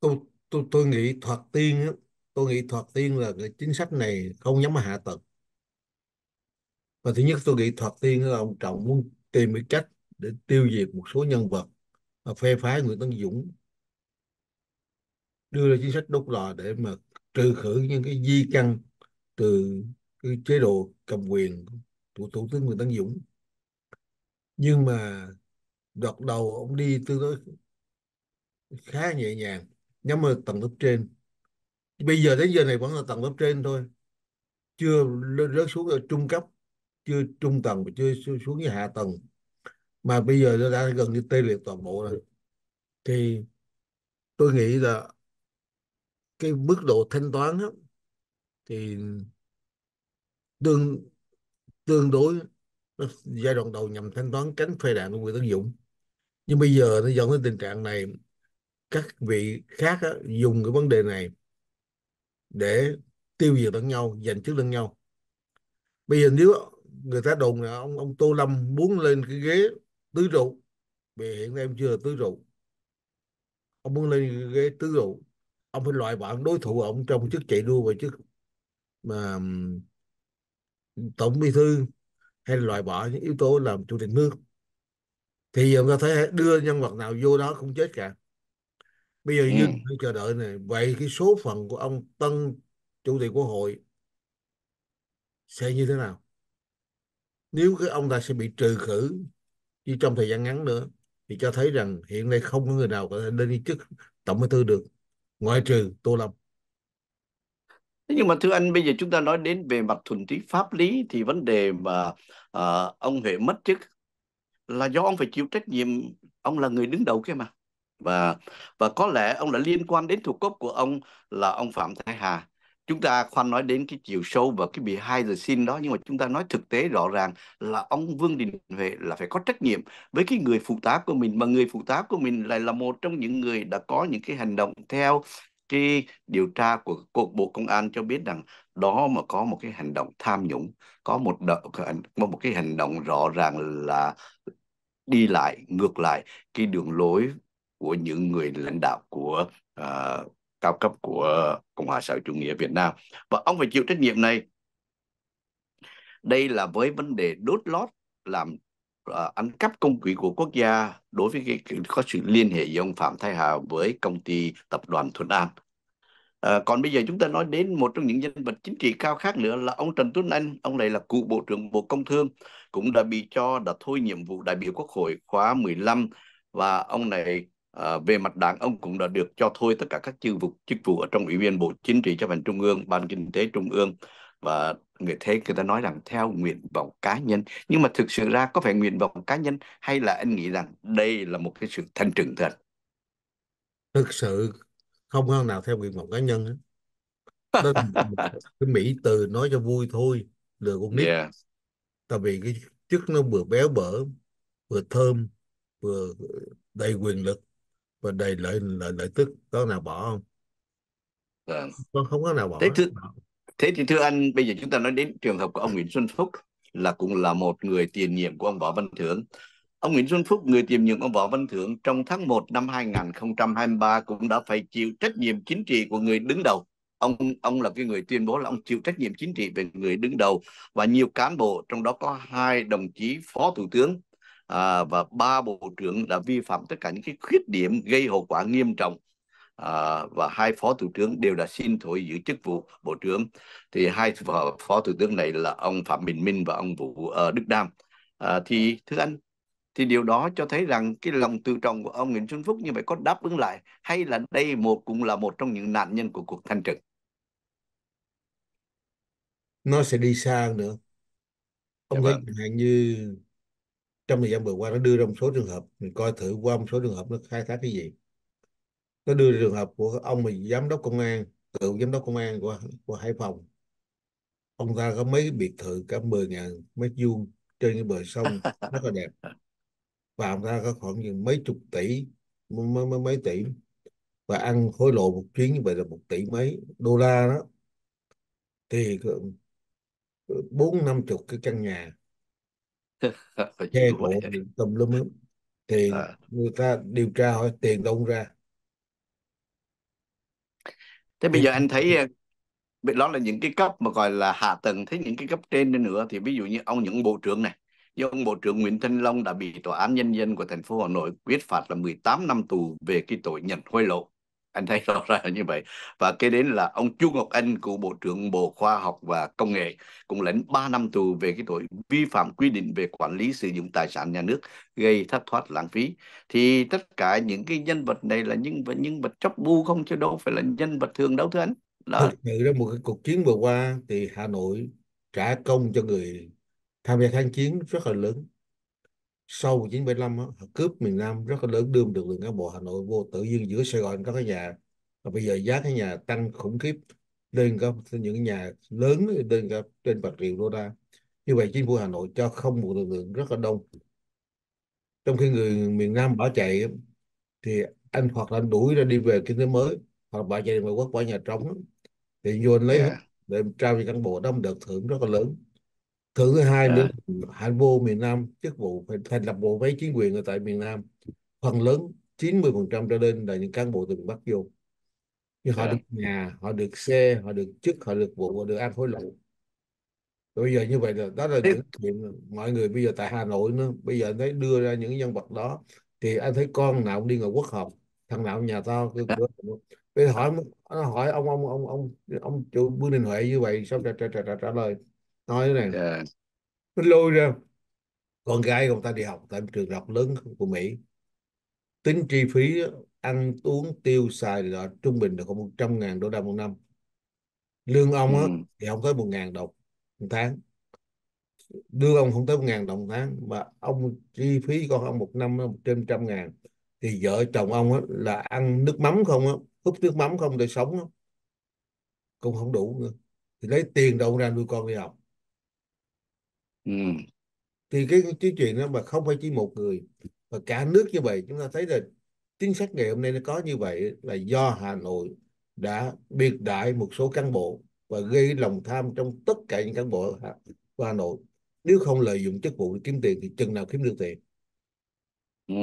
Tôi, tôi, tôi nghĩ thoạt tiên á, tôi nghĩ thoạt tiên là cái chính sách này không nhắm vào hạ tầng và thứ nhất tôi nghĩ thoạt tiên là ông Trọng muốn tìm cái cách để tiêu diệt một số nhân vật và phê phái Nguyễn Tấn Dũng đưa ra chính sách đốt lò để mà trừ khử những cái di căn từ cái chế độ cầm quyền của thủ tướng Nguyễn Tấn Dũng nhưng mà đợt đầu ông đi tương đối khá nhẹ nhàng nhắm vào tầng lớp trên bây giờ đến giờ này vẫn là tầng lớp trên thôi chưa rớt xuống ở trung cấp chưa trung tầng mà chưa xuống với hạ tầng mà bây giờ nó đã gần như tê liệt toàn bộ rồi thì tôi nghĩ là cái mức độ thanh toán á, thì tương tương đối giai đoạn đầu nhằm thanh toán tránh phê đạn của người tác dụng nhưng bây giờ nó dẫn đến tình trạng này các vị khác á, dùng cái vấn đề này để tiêu diệt lẫn nhau giành chức lẫn nhau bây giờ nếu người ta đồn là ông ông tô lâm muốn lên cái ghế tứ trụ vì hiện nay em chưa là tứ trụ ông muốn lên cái ghế tứ trụ ông phải loại bỏ đối thủ ông trong chức chạy đua và chức mà tổng bí thư hay loại bỏ những yếu tố làm chủ tịch nước thì giờ ta thấy đưa nhân vật nào vô đó cũng chết cả bây giờ ừ. chờ đợi này vậy cái số phận của ông tân chủ tịch quốc hội sẽ như thế nào nếu cái ông ta sẽ bị trừ khử như trong thời gian ngắn nữa thì cho thấy rằng hiện nay không có người nào có thể lên chức tổng bí thư được ngoại trừ Tô Lâm. Thế nhưng mà thưa anh, bây giờ chúng ta nói đến về mặt thuần túy pháp lý thì vấn đề mà à, ông Huệ mất chức là do ông phải chịu trách nhiệm, ông là người đứng đầu kia mà. Và và có lẽ ông đã liên quan đến thuộc cấp của ông là ông Phạm Thái Hà chúng ta khoan nói đến cái chiều sâu và cái bị hai the xin đó nhưng mà chúng ta nói thực tế rõ ràng là ông Vương Đình Huệ là phải có trách nhiệm với cái người phụ tá của mình mà người phụ tá của mình lại là một trong những người đã có những cái hành động theo cái điều tra của Bộ Công an cho biết rằng đó mà có một cái hành động tham nhũng có một đợ, một cái hành động rõ ràng là đi lại ngược lại cái đường lối của những người lãnh đạo của uh, cao cấp của Cộng hòa xã hội chủ nghĩa Việt Nam và ông phải chịu trách nhiệm này đây là với vấn đề đốt lót làm uh, ăn cắp công quỹ của quốc gia đối với cái có sự liên hệ giữa ông Phạm Thái Hà với công ty tập đoàn Thuận An À, còn bây giờ chúng ta nói đến một trong những nhân vật chính trị cao khác nữa là ông Trần Tuấn Anh, ông này là cựu Bộ trưởng Bộ Công Thương, cũng đã bị cho đã thôi nhiệm vụ đại biểu Quốc hội khóa 15 và ông này À, về mặt đảng, ông cũng đã được cho thôi tất cả các chức vụ chức vụ ở trong Ủy viên Bộ Chính trị cho phần Trung ương, Ban Kinh tế Trung ương và người thế người ta nói rằng theo nguyện vọng cá nhân nhưng mà thực sự ra có phải nguyện vọng cá nhân hay là anh nghĩ rằng đây là một cái sự thanh trừng thật thực sự không hơn nào theo nguyện vọng cá nhân Đó [laughs] cái mỹ từ nói cho vui thôi lừa con nít yeah. tại vì cái chức nó vừa béo bở vừa thơm vừa đầy quyền lực và đầy lợi lợi lợi tức có nào bỏ không vâng. không không có nào bỏ thế, thưa, thế thì thưa anh bây giờ chúng ta nói đến trường hợp của ông Nguyễn Xuân Phúc là cũng là một người tiền nhiệm của ông Võ Văn Thưởng ông Nguyễn Xuân Phúc người tiền nhiệm ông Võ Văn Thưởng trong tháng 1 năm 2023 cũng đã phải chịu trách nhiệm chính trị của người đứng đầu ông ông là cái người tuyên bố là ông chịu trách nhiệm chính trị về người đứng đầu và nhiều cán bộ trong đó có hai đồng chí phó thủ tướng à, và ba bộ trưởng đã vi phạm tất cả những cái khuyết điểm gây hậu quả nghiêm trọng à, và hai phó thủ tướng đều đã xin thôi giữ chức vụ bộ trưởng thì hai phó, phó thủ tướng này là ông phạm bình minh và ông vũ uh, đức đam à, thì thưa anh thì điều đó cho thấy rằng cái lòng tự trọng của ông Nguyễn Xuân Phúc như vậy có đáp ứng lại hay là đây một cũng là một trong những nạn nhân của cuộc thanh trừng nó sẽ đi xa nữa ông dạ thấy vâng. như trong thời gian vừa qua nó đưa ra một số trường hợp mình coi thử qua một số trường hợp nó khai thác cái gì nó đưa ra trường hợp của ông mà giám đốc công an cựu giám đốc công an của của Hải Phòng ông ta có mấy biệt thự cả 10 ngàn mét vuông trên cái bờ sông [laughs] rất là đẹp và ông ta có khoảng chừng mấy chục tỷ mấy, mấy, mấy tỷ và ăn hối lộ một chuyến như vậy là một tỷ mấy đô la đó thì bốn năm chục cái căn nhà [laughs] che cổ tùm lum lắm thì à. người ta điều tra hỏi tiền đâu ra thế bây giờ anh thấy bị ờ, đó là những cái cấp mà gọi là hạ tầng thế những cái cấp trên nữa thì ví dụ như ông những bộ trưởng này như ông bộ trưởng Nguyễn Thanh Long đã bị tòa án nhân dân của thành phố Hà Nội quyết phạt là 18 năm tù về cái tội nhận hối lộ anh thấy rõ ràng như vậy và kế đến là ông Chu Ngọc Anh cựu bộ trưởng Bộ Khoa học và Công nghệ cũng lãnh 3 năm tù về cái tội vi phạm quy định về quản lý sử dụng tài sản nhà nước gây thất thoát lãng phí thì tất cả những cái nhân vật này là những những vật chóc bu không chứ đâu phải là nhân vật thường đâu thưa anh đó thực ra một cái cuộc chiến vừa qua thì Hà Nội trả công cho người tham gia kháng chiến rất là lớn sau 1975 á, cướp miền Nam rất là lớn đưa được lượng cán bộ Hà Nội vô tự nhiên giữa Sài Gòn có cái nhà và bây giờ giá cái nhà tăng khủng khiếp lên các những nhà lớn lên các trên bạc triệu đô la như vậy chính phủ Hà Nội cho không một lực lượng rất là đông trong khi người miền Nam bỏ chạy thì anh hoặc là anh đuổi ra đi về kinh tế mới hoặc bỏ chạy ngoài quốc qua nhà trống thì vô anh lấy yeah. để trao cho cán bộ đông một đợt thưởng rất là lớn thứ hai dạ. nữa hạnh vô miền Nam chức vụ phải thành lập bộ máy chính quyền ở tại miền Nam phần lớn 90% trở lên là những cán bộ từ miền Bắc vô nhưng họ dạ. được nhà họ được xe họ được chức họ được vụ họ được ăn hối lộ bây giờ như vậy là đó là những chuyện mọi người bây giờ tại Hà Nội nữa bây giờ thấy đưa ra những nhân vật đó thì anh thấy con nào cũng đi ngồi quốc học thằng nào nhà tao cứ dạ. bây hỏi nó hỏi ông ông ông ông ông chủ Bùi Đình Huệ như vậy sao trả, trả, trả, trả lời nói rằng yeah. nó lôi ra con gái của ta đi học tại trường học lớn của Mỹ tính chi phí ăn uống tiêu xài là trung bình là khoảng 100 ngàn đô la một năm lương ông ừ. á, mm. thì không tới một ngàn đồng một tháng lương ông không tới một ngàn đồng một tháng mà ông chi phí con ông một năm một trên trăm ngàn thì vợ chồng ông á, là ăn nước mắm không á húp nước mắm không để sống á. cũng không đủ nữa thì lấy tiền đâu ra nuôi con đi học ừ. thì cái cái chuyện đó mà không phải chỉ một người mà cả nước như vậy chúng ta thấy là chính sách ngày hôm nay nó có như vậy là do Hà Nội đã biệt đại một số cán bộ và gây lòng tham trong tất cả những cán bộ của Hà Nội nếu không lợi dụng chức vụ để kiếm tiền thì chừng nào kiếm được tiền ừ.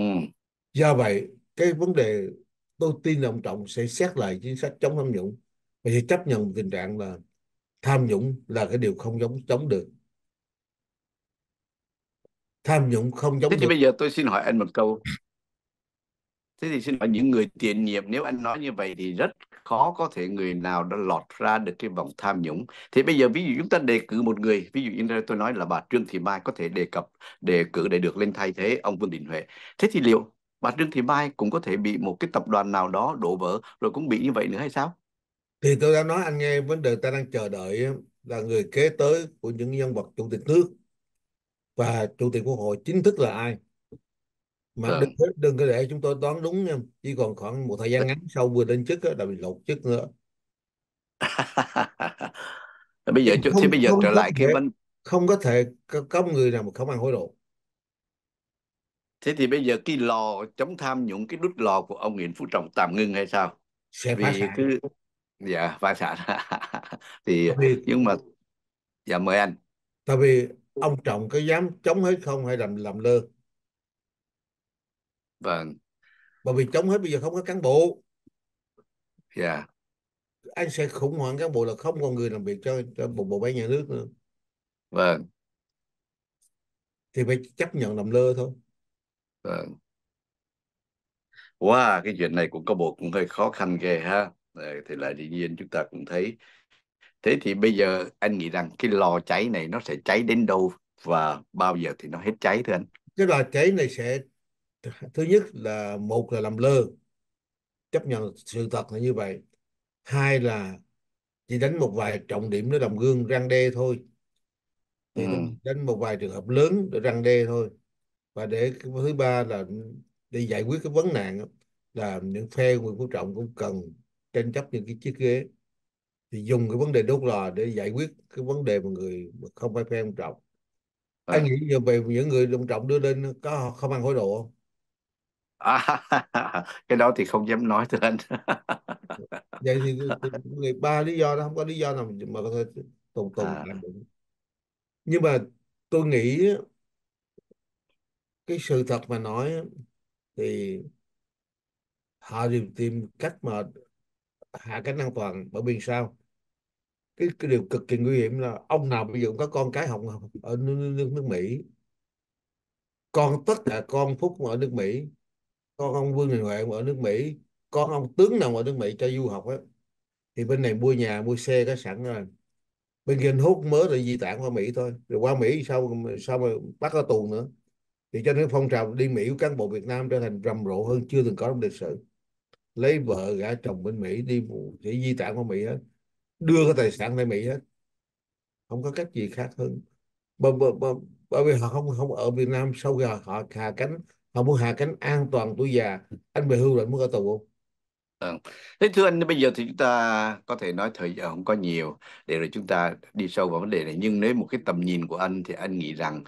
do vậy cái vấn đề tôi tin là ông Trọng sẽ xét lại chính sách chống tham nhũng và sẽ chấp nhận tình trạng là tham nhũng là cái điều không giống chống được tham nhũng không giống thế thì được. bây giờ tôi xin hỏi anh một câu thế thì xin hỏi những người tiền nhiệm nếu anh nói như vậy thì rất khó có thể người nào đã lọt ra được cái vòng tham nhũng thì bây giờ ví dụ chúng ta đề cử một người ví dụ như tôi nói là bà Trương Thị Mai có thể đề cập đề cử để được lên thay thế ông Vương Đình Huệ thế thì liệu bà Trương Thị Mai cũng có thể bị một cái tập đoàn nào đó đổ vỡ rồi cũng bị như vậy nữa hay sao thì tôi đã nói anh nghe vấn đề ta đang chờ đợi là người kế tới của những nhân vật chủ tịch nước và chủ tịch quốc hội chính thức là ai mà à. đừng, vâng. đừng có để chúng tôi đoán đúng nha chỉ còn khoảng một thời gian ngắn [laughs] sau vừa lên chức đó, là bị lột chức nữa bây giờ không, thì bây giờ trở lại thể, cái bên không có thể có, có người nào mà không ăn hối lộ thế thì bây giờ cái lò chống tham nhũng cái đút lò của ông Nguyễn Phú Trọng tạm ngưng hay sao sẽ vì sản. cứ dạ phá sản [laughs] thì, thì nhưng mà dạ mời anh tại vì ông chồng có dám chống hết không hay làm làm lơ vâng bởi vì chống hết bây giờ không có cán bộ dạ yeah. anh sẽ khủng hoảng cán bộ là không còn người làm việc cho, cho bộ bộ máy nhà nước nữa vâng thì phải chấp nhận làm lơ thôi vâng wow cái chuyện này cũng có bộ cũng hơi khó khăn ghê ha ờ, thì lại dĩ nhiên chúng ta cũng thấy thế thì bây giờ anh nghĩ rằng cái lò cháy này nó sẽ cháy đến đâu và bao giờ thì nó hết cháy thưa anh cái lò cháy này sẽ thứ nhất là một là làm lơ chấp nhận sự thật là như vậy hai là chỉ đánh một vài trọng điểm để làm gương răng đe thôi thì ừ. đánh một vài trường hợp lớn để răng đe thôi và để thứ ba là để giải quyết cái vấn nạn là những phe Nguyễn Phú Trọng cũng cần tranh chấp những cái chiếc ghế thì dùng cái vấn đề đốt lò để giải quyết cái vấn đề mà người không phải phe ông trọng à. anh nghĩ về những người ông trọng đưa lên có không ăn hối lộ không à, [laughs] cái đó thì không dám nói thưa [laughs] anh vậy thì người ba lý do đó không có lý do nào mà có thể tùng tùng à. nhưng mà tôi nghĩ cái sự thật mà nói thì họ đều tìm cách mà hạ cánh an toàn bởi vì sao cái, cái điều cực kỳ nguy hiểm là ông nào ví dụ có con cái học ở nước, nước, nước Mỹ con tất cả con Phúc ở nước Mỹ con ông Vương Đình Huệ ở nước Mỹ con ông tướng nào ở nước Mỹ cho du học á thì bên này mua nhà mua xe có sẵn rồi bên kia hút mới rồi di tản qua Mỹ thôi rồi qua Mỹ sau sau mà bắt ở tù nữa thì cho nên phong trào đi Mỹ của cán bộ Việt Nam trở thành rầm rộ hơn chưa từng có trong lịch sử lấy vợ gả chồng bên Mỹ đi để di tản qua Mỹ hết đưa cái tài sản tại Mỹ hết không có cách gì khác hơn bởi vì họ không không ở Việt Nam sau giờ họ hạ cánh họ muốn hạ cánh an toàn tuổi già anh về hưu rồi muốn ở tù không Ừ. Thế thưa anh, bây giờ thì chúng ta có thể nói thời giờ không có nhiều để rồi chúng ta đi sâu vào vấn đề này. Nhưng nếu một cái tầm nhìn của anh thì anh nghĩ rằng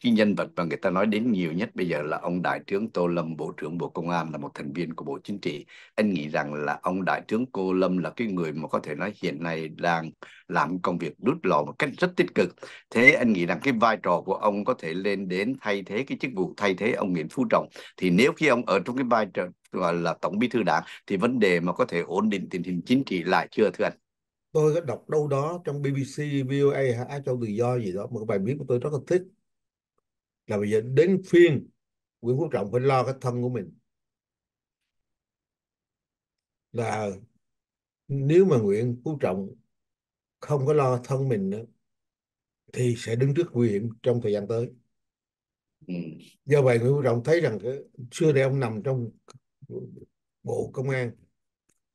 cái nhân vật mà người ta nói đến nhiều nhất bây giờ là ông đại tướng tô lâm bộ trưởng bộ công an là một thành viên của bộ chính trị anh nghĩ rằng là ông đại tướng tô lâm là cái người mà có thể nói hiện nay đang làm công việc đút lò một cách rất tích cực thế anh nghĩ rằng cái vai trò của ông có thể lên đến thay thế cái chức vụ thay thế ông nguyễn phú trọng thì nếu khi ông ở trong cái vai trò gọi là tổng bí thư đảng thì vấn đề mà có thể ổn định tình hình chính trị lại chưa thưa anh tôi có đọc đâu đó trong BBC, VOA hay Á Châu Tự Do gì đó một bài viết của tôi rất là thích là bây giờ đến phiên Nguyễn Phú Trọng phải lo cái thân của mình là nếu mà Nguyễn Phú Trọng không có lo thân mình nữa thì sẽ đứng trước nguy hiểm trong thời gian tới ừ. do vậy Nguyễn Phú Trọng thấy rằng cái xưa đây ông nằm trong bộ công an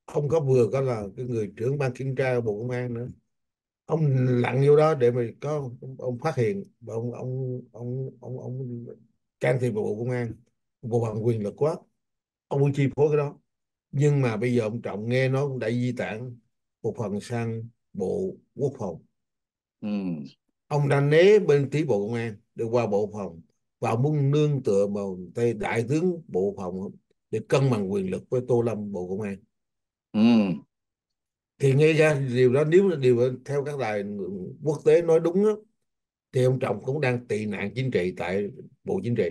ông có vừa có là cái người trưởng ban kiểm tra bộ công an nữa ông lặn vô đó để mà có ông phát hiện và ông ông ông ông ông can thiệp vào bộ công an bộ bằng quyền lực quá ông muốn chi phối cái đó nhưng mà bây giờ ông trọng nghe nó đã di tản một phần sang bộ quốc phòng ừ. ông đã né bên tí bộ công an để qua bộ phòng và ông muốn nương tựa vào tay đại tướng bộ phòng để cân bằng quyền lực với tô lâm bộ công an ừ thì nghe ra điều đó nếu điều theo các đài quốc tế nói đúng đó, thì ông trọng cũng đang tị nạn chính trị tại bộ chính trị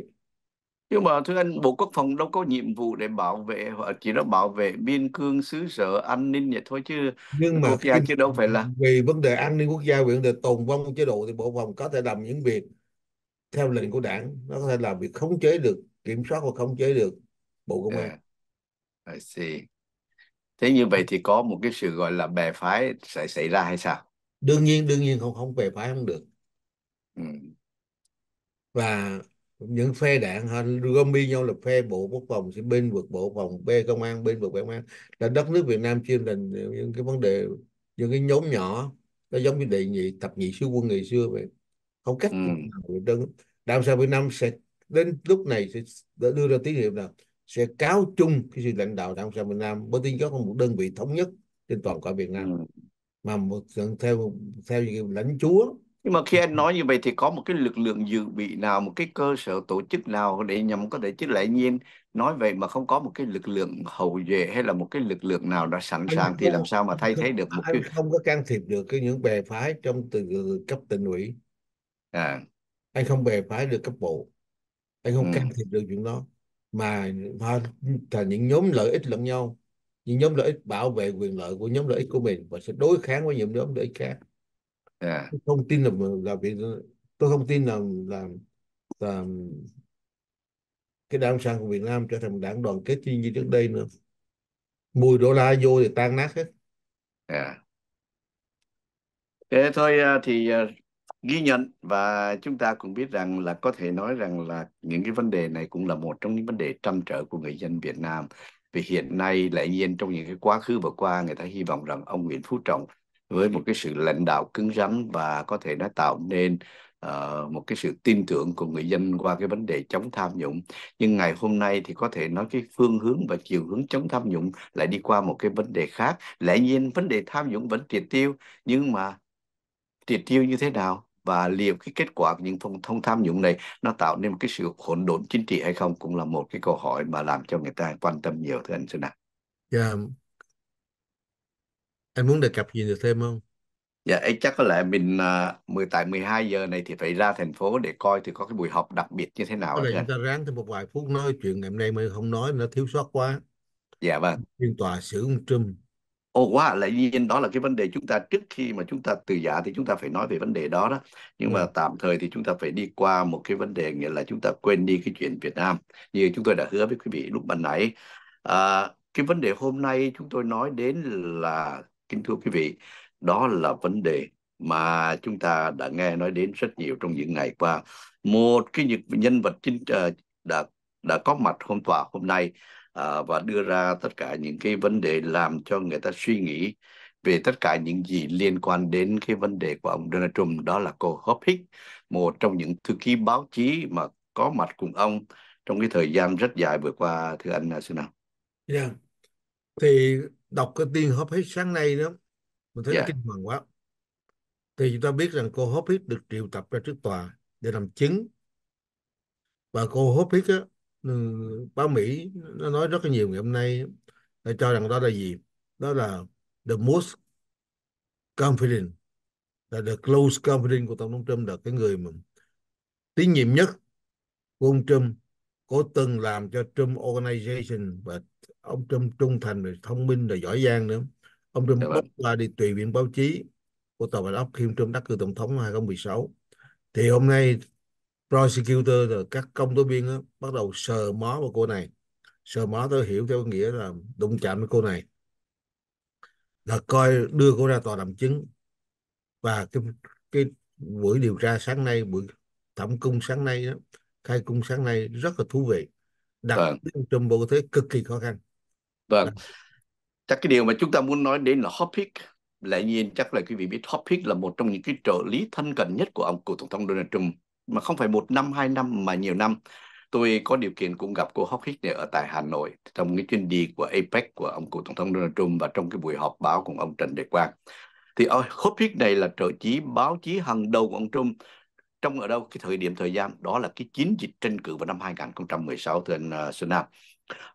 nhưng mà thưa anh bộ quốc phòng đâu có nhiệm vụ để bảo vệ họ chỉ đó bảo vệ biên cương xứ sở an ninh vậy thôi chứ nhưng mà quốc gia chứ đâu phải là vì vấn đề an ninh quốc gia về vấn đề tồn vong chế độ thì bộ phòng có thể làm những việc theo lệnh của đảng nó có thể làm việc khống chế được kiểm soát và khống chế được bộ công an yeah. À, I see thế như vậy thì có một cái sự gọi là bè phái sẽ xảy ra hay sao đương nhiên đương nhiên không không bè phái không được ừ. và những phe đảng họ gom bi nhau là phe bộ quốc phòng sẽ bên vượt bộ phòng phe công an bên vượt công an là đất nước Việt Nam chuyên đình những cái vấn đề những cái nhóm nhỏ nó giống như đệ nhị thập nhị sứ quân ngày xưa vậy không cách ừ. nào đơn làm sao Việt Nam sẽ đến lúc này sẽ đưa ra tín hiệu nào sẽ cáo chung cái sự lãnh đạo đảng cộng sản việt nam bởi tin có một đơn vị thống nhất trên toàn cõi việt nam ừ. mà một theo theo lãnh chúa nhưng mà khi anh nói như vậy thì có một cái lực lượng dự bị nào, một cái cơ sở tổ chức nào để nhằm có thể chứ lại nhiên nói vậy mà không có một cái lực lượng hậu vệ hay là một cái lực lượng nào đã sẵn sàng thì làm sao mà thay thế được một cái không có can thiệp được cái những bè phái trong từ cấp tỉnh ủy à anh không bè phái được cấp bộ anh không ừ. can thiệp được chuyện đó mà họ thành những nhóm lợi ích lẫn nhau những nhóm lợi ích bảo vệ quyền lợi của nhóm lợi ích của mình và sẽ đối kháng với những nhóm lợi ích khác yeah. À. tôi không tin là là vì tôi không tin là là, là cái đảng sang của Việt Nam trở thành đảng đoàn kết như trước đây nữa mùi đô la vô thì tan nát hết yeah. À. Thế thôi à, thì ghi nhận và chúng ta cũng biết rằng là có thể nói rằng là những cái vấn đề này cũng là một trong những vấn đề trăn trở của người dân Việt Nam vì hiện nay lẽ nhiên trong những cái quá khứ vừa qua người ta hy vọng rằng ông Nguyễn Phú Trọng với một cái sự lãnh đạo cứng rắn và có thể nó tạo nên uh, một cái sự tin tưởng của người dân qua cái vấn đề chống tham nhũng nhưng ngày hôm nay thì có thể nói cái phương hướng và chiều hướng chống tham nhũng lại đi qua một cái vấn đề khác lẽ nhiên vấn đề tham nhũng vẫn triệt tiêu nhưng mà triệt tiêu như thế nào và liệu cái kết quả của những thông, thông tham nhũng này nó tạo nên một cái sự hỗn độn chính trị hay không cũng là một cái câu hỏi mà làm cho người ta quan tâm nhiều thưa anh Sơn ạ. Dạ. Anh muốn đề cập gì được thêm không? Dạ, ấy chắc có lẽ mình uh, à, 10 tại 12 giờ này thì phải ra thành phố để coi thì có cái buổi họp đặc biệt như thế nào. Có lẽ chúng ta ráng thêm một vài phút nói chuyện ngày hôm nay mới không nói nó thiếu sót quá. Dạ vâng. Phiên tòa xử ông Trump Ồ quá, lại nhiên đó là cái vấn đề chúng ta trước khi mà chúng ta từ giả thì chúng ta phải nói về vấn đề đó đó. Nhưng mà ừ. tạm thời thì chúng ta phải đi qua một cái vấn đề nghĩa là chúng ta quên đi cái chuyện Việt Nam. Như chúng tôi đã hứa với quý vị lúc ban nãy. À, cái vấn đề hôm nay chúng tôi nói đến là, kính thưa quý vị, đó là vấn đề mà chúng ta đã nghe nói đến rất nhiều trong những ngày qua. Một cái nhân vật chính uh, đã đã có mặt hôm tòa hôm nay à, và đưa ra tất cả những cái vấn đề làm cho người ta suy nghĩ về tất cả những gì liên quan đến cái vấn đề của ông Donald Trump đó là cô Hope Hicks, một trong những thư ký báo chí mà có mặt cùng ông trong cái thời gian rất dài vừa qua thưa anh à, xin nào. Dạ. Yeah. Thì đọc cái tin Hope Hicks sáng nay đó mình thấy yeah. Dạ. kinh hoàng quá. Thì chúng ta biết rằng cô Hope Hicks được triệu tập ra trước tòa để làm chứng và cô Hope Hicks Ừ, báo Mỹ nó nói rất là nhiều ngày hôm nay đã cho rằng đó là gì đó là the most confident là the close confident của tổng thống Trump là cái người mà tín nhiệm nhất của ông Trump có từng làm cho Trump Organization và ông Trump trung thành rồi thông minh rồi giỏi giang nữa ông Trump dạ bốc vâng. qua đi tùy viện báo chí của tòa bạch ốc khi ông Trump đắc cử tổng thống năm 2016 thì hôm nay prosecutor rồi các công tố viên đó, bắt đầu sờ mó vào cô này sờ mó tôi hiểu theo nghĩa là đụng chạm với cô này là coi đưa cô ra tòa làm chứng và cái cái buổi điều tra sáng nay buổi thẩm cung sáng nay đó khai cung sáng nay rất là thú vị đặt vâng. trong bộ thế cực kỳ khó khăn vâng chắc cái điều mà chúng ta muốn nói đến là hot pick. lẽ nhiên chắc là quý vị biết hot pick là một trong những cái trợ lý thân cận nhất của ông cựu tổng thống Donald Trump mà không phải một năm hai năm mà nhiều năm tôi có điều kiện cũng gặp cô Hóc Hích này ở tại Hà Nội trong cái chuyến đi của APEC của ông cựu tổng thống Donald Trump và trong cái buổi họp báo cùng ông Trần Đại Quang thì ôi, Hóc Hích này là trợ chí báo chí hàng đầu của ông Trump trong ở đâu cái thời điểm thời gian đó là cái chiến dịch tranh cử vào năm 2016 thưa anh ờ, Xuân Nam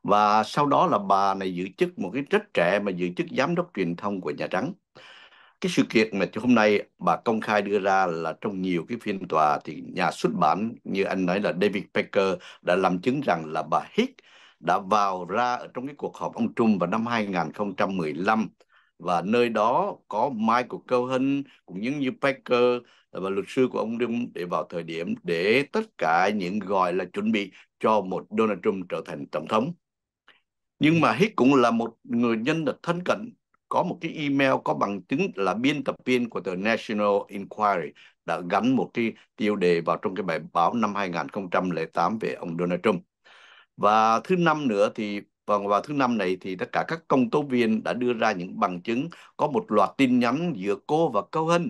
và sau đó là bà này giữ chức một cái rất trẻ mà giữ chức giám đốc truyền thông của Nhà Trắng cái sự kiện mà hôm nay bà công khai đưa ra là trong nhiều cái phiên tòa thì nhà xuất bản như anh nói là David Pecker đã làm chứng rằng là bà Hicks đã vào ra ở trong cái cuộc họp ông Trump vào năm 2015 và nơi đó có Michael Cohen cũng giống như Pecker và luật sư của ông Trump để vào thời điểm để tất cả những gọi là chuẩn bị cho một Donald Trump trở thành tổng thống. Nhưng mà Hicks cũng là một người nhân vật thân cận có một cái email có bằng chứng là biên tập viên của tờ National Inquiry đã gắn một cái tiêu đề vào trong cái bài báo năm 2008 về ông Donald Trump. Và thứ năm nữa thì và vào thứ năm này thì tất cả các công tố viên đã đưa ra những bằng chứng có một loạt tin nhắn giữa cô và Cohen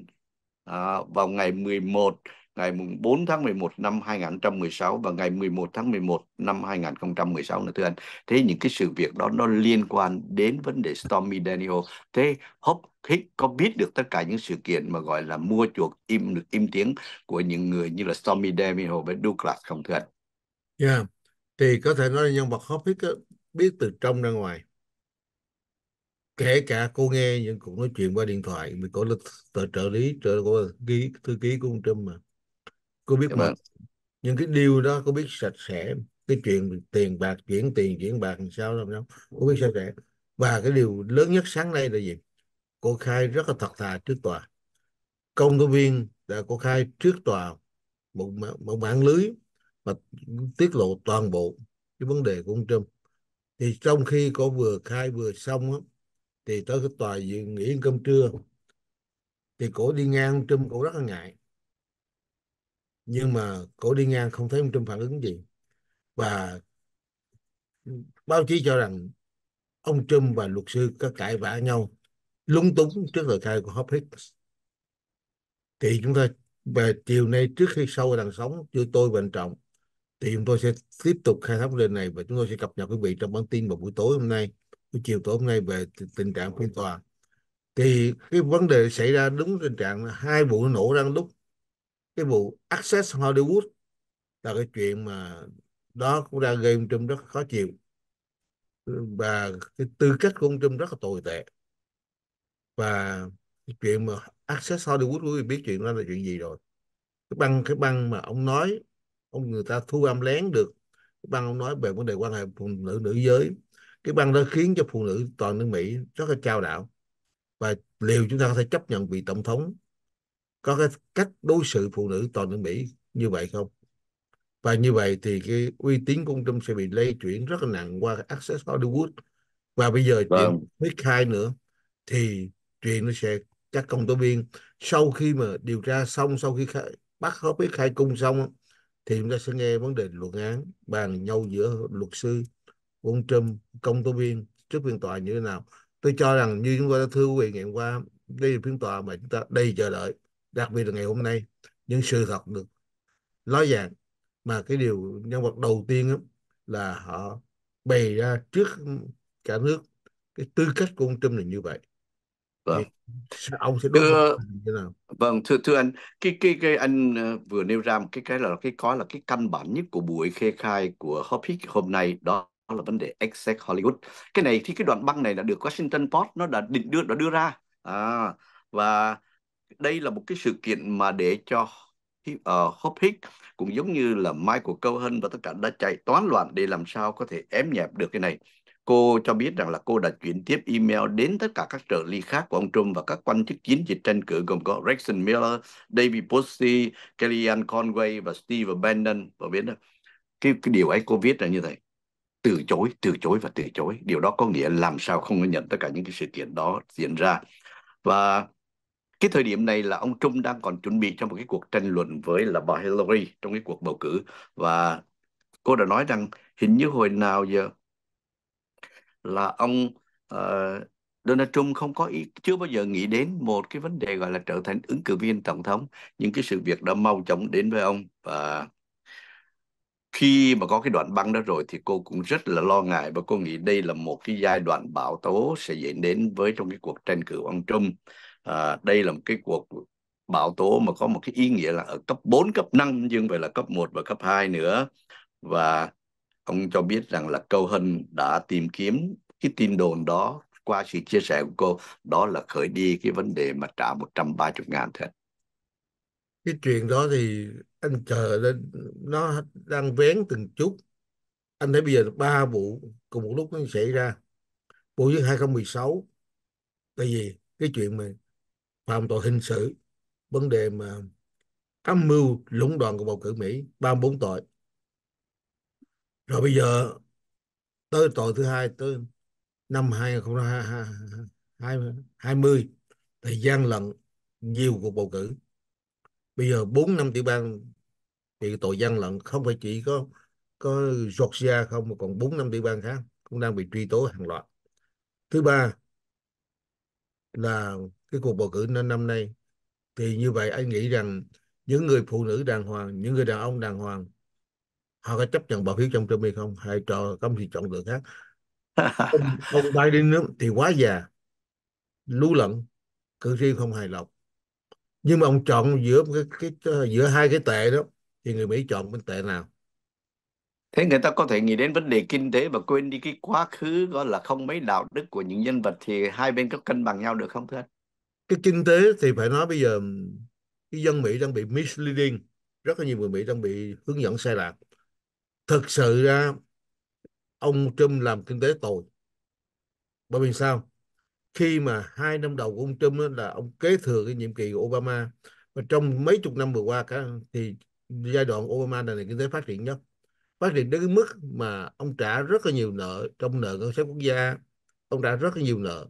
à, vào ngày 11 ngày 4 tháng 11 năm 2016 và ngày 11 tháng 11 năm 2016 nữa thưa anh. Thế những cái sự việc đó nó liên quan đến vấn đề Stormy Daniel. Thế Hop Hicks có biết được tất cả những sự kiện mà gọi là mua chuộc im được im tiếng của những người như là Stormy Daniel với Douglas không thưa anh? Yeah. Dạ. Thì có thể nói nhân vật Hop Hicks biết từ trong ra ngoài kể cả cô nghe những cuộc nói chuyện qua điện thoại mình có là trợ lý trợ của ký thư ký của ông Trump mà cô biết dạ mà rồi. Vâng. nhưng cái điều đó cô biết sạch sẽ cái chuyện tiền bạc chuyển tiền chuyển bạc làm sao đâu đâu cô biết sạch sẽ và cái điều lớn nhất sáng nay là gì cô khai rất là thật thà trước tòa công tố viên đã cô khai trước tòa một một mạng lưới mà tiết lộ toàn bộ cái vấn đề của ông Trump thì trong khi cô vừa khai vừa xong á, thì tới cái tòa dự nghỉ cơm trưa thì cổ đi ngang Trump cổ rất là ngại nhưng mà cổ đi ngang không thấy ông Trump phản ứng gì và báo chí cho rằng ông Trump và luật sư có cãi vã nhau lúng túng trước lời khai của Hope Hicks thì chúng ta về chiều nay trước khi sâu đằng sóng chưa tôi và anh Trọng thì chúng tôi sẽ tiếp tục khai thác lên này và chúng tôi sẽ cập nhật quý vị trong bản tin vào buổi tối hôm nay buổi chiều tối hôm nay về tình trạng phiên tòa thì cái vấn đề xảy ra đúng tình trạng hai vụ nổ đang lúc cái vụ access Hollywood là cái chuyện mà đó cũng ra gây ông Trump rất khó chịu và cái tư cách của ông Trump rất là tồi tệ và cái chuyện mà access Hollywood quý vị biết chuyện đó là chuyện gì rồi cái băng cái băng mà ông nói ông người ta thu âm lén được cái băng ông nói về vấn đề quan hệ phụ nữ nữ giới cái băng đó khiến cho phụ nữ toàn nước Mỹ rất là trao đảo và liệu chúng ta có thể chấp nhận vị tổng thống có cái cách đối xử phụ nữ toàn nước Mỹ như vậy không và như vậy thì cái uy tín của ông Trump sẽ bị lây chuyển rất là nặng qua Access Hollywood và bây giờ vâng. chuyện biết khai nữa thì chuyện nó sẽ các công tố viên sau khi mà điều tra xong sau khi khai, bắt hết biết khai cung xong thì chúng ta sẽ nghe vấn đề luận án bàn nhau giữa luật sư ông Trump công tố viên trước phiên tòa như thế nào tôi cho rằng như chúng ta đã thưa quý vị ngày hôm qua đây là phiên tòa mà chúng ta đầy chờ đợi đặc biệt là ngày hôm nay những sự thật được nói dạng mà cái điều nhân vật đầu tiên đó, là họ bày ra trước cả nước cái tư cách của ông Trump là như vậy vâng ông sẽ thưa, như nào? vâng thưa thưa anh cái cái cái anh ờ, vừa nêu ra một cái cái là cái có là cái căn bản nhất của buổi khai khai của topic hôm nay đó là vấn đề exec Hollywood cái này thì cái đoạn băng này là được Washington Post nó đã định đưa đã đưa ra à, và đây là một cái sự kiện mà để cho uh, ờ, Hope Hicks cũng giống như là Michael Cohen và tất cả đã chạy toán loạn để làm sao có thể ém nhẹp được cái này. Cô cho biết rằng là cô đã chuyển tiếp email đến tất cả các trợ lý khác của ông Trump và các quan chức chính trị tranh cử gồm có Rexon Miller, David Posey, Kellyanne Conway và Steve Bannon. Và biết đó, cái, cái điều ấy cô viết là như thế từ chối, từ chối và từ chối. Điều đó có nghĩa làm sao không nhận tất cả những cái sự kiện đó diễn ra. Và cái thời điểm này là ông Trung đang còn chuẩn bị cho một cái cuộc tranh luận với là bà Hillary trong cái cuộc bầu cử và cô đã nói rằng hình như hồi nào giờ là ông uh, Donald Trump không có ý, chưa bao giờ nghĩ đến một cái vấn đề gọi là trở thành ứng cử viên tổng thống nhưng cái sự việc đã mau chóng đến với ông và khi mà có cái đoạn băng đó rồi thì cô cũng rất là lo ngại và cô nghĩ đây là một cái giai đoạn bão tố sẽ diễn đến với trong cái cuộc tranh cử của ông Trump à, đây là một cái cuộc bão tố mà có một cái ý nghĩa là ở cấp 4, cấp 5 nhưng phải là cấp 1 và cấp 2 nữa và ông cho biết rằng là câu hân đã tìm kiếm cái tin đồn đó qua sự chia sẻ của cô đó là khởi đi cái vấn đề mà trả 130 ngàn thế cái chuyện đó thì anh chờ lên nó đang vén từng chút anh thấy bây giờ ba vụ cùng một lúc nó xảy ra vụ với 2016 tại vì cái chuyện mà phạm tội hình sự vấn đề mà âm mưu lũng đoạn của bầu cử Mỹ 34 tội rồi bây giờ tới tội thứ hai tới năm 2020 thì gian lận nhiều cuộc bầu cử bây giờ bốn năm tiểu bang bị tội gian lận không phải chỉ có có Georgia không mà còn bốn năm tiểu bang khác cũng đang bị truy tố hàng loạt thứ ba là cái cuộc bầu cử năm nay thì như vậy anh nghĩ rằng những người phụ nữ đàng hoàng những người đàn ông đàng hoàng họ có chấp nhận bỏ phiếu trong Trump hay không hay trò không thì chọn lựa khác ông, [laughs] ông Biden nữa thì quá già lú lẫn cử tri không hài lòng nhưng mà ông chọn giữa cái, cái giữa hai cái tệ đó thì người Mỹ chọn bên tệ nào Thế người ta có thể nghĩ đến vấn đề kinh tế và quên đi cái quá khứ gọi là không mấy đạo đức của những nhân vật thì hai bên có cân bằng nhau được không thưa anh? Cái kinh tế thì phải nói bây giờ cái dân Mỹ đang bị misleading, rất là nhiều người Mỹ đang bị hướng dẫn sai lạc. Thực sự ra ông Trump làm kinh tế tồi. Bởi vì sao? Khi mà hai năm đầu của ông Trump đó là ông kế thừa cái nhiệm kỳ của Obama và trong mấy chục năm vừa qua cả thì giai đoạn Obama là nền kinh tế phát triển nhất phát triển đến cái mức mà ông trả rất là nhiều nợ trong nợ ngân sách quốc gia ông trả rất là nhiều nợ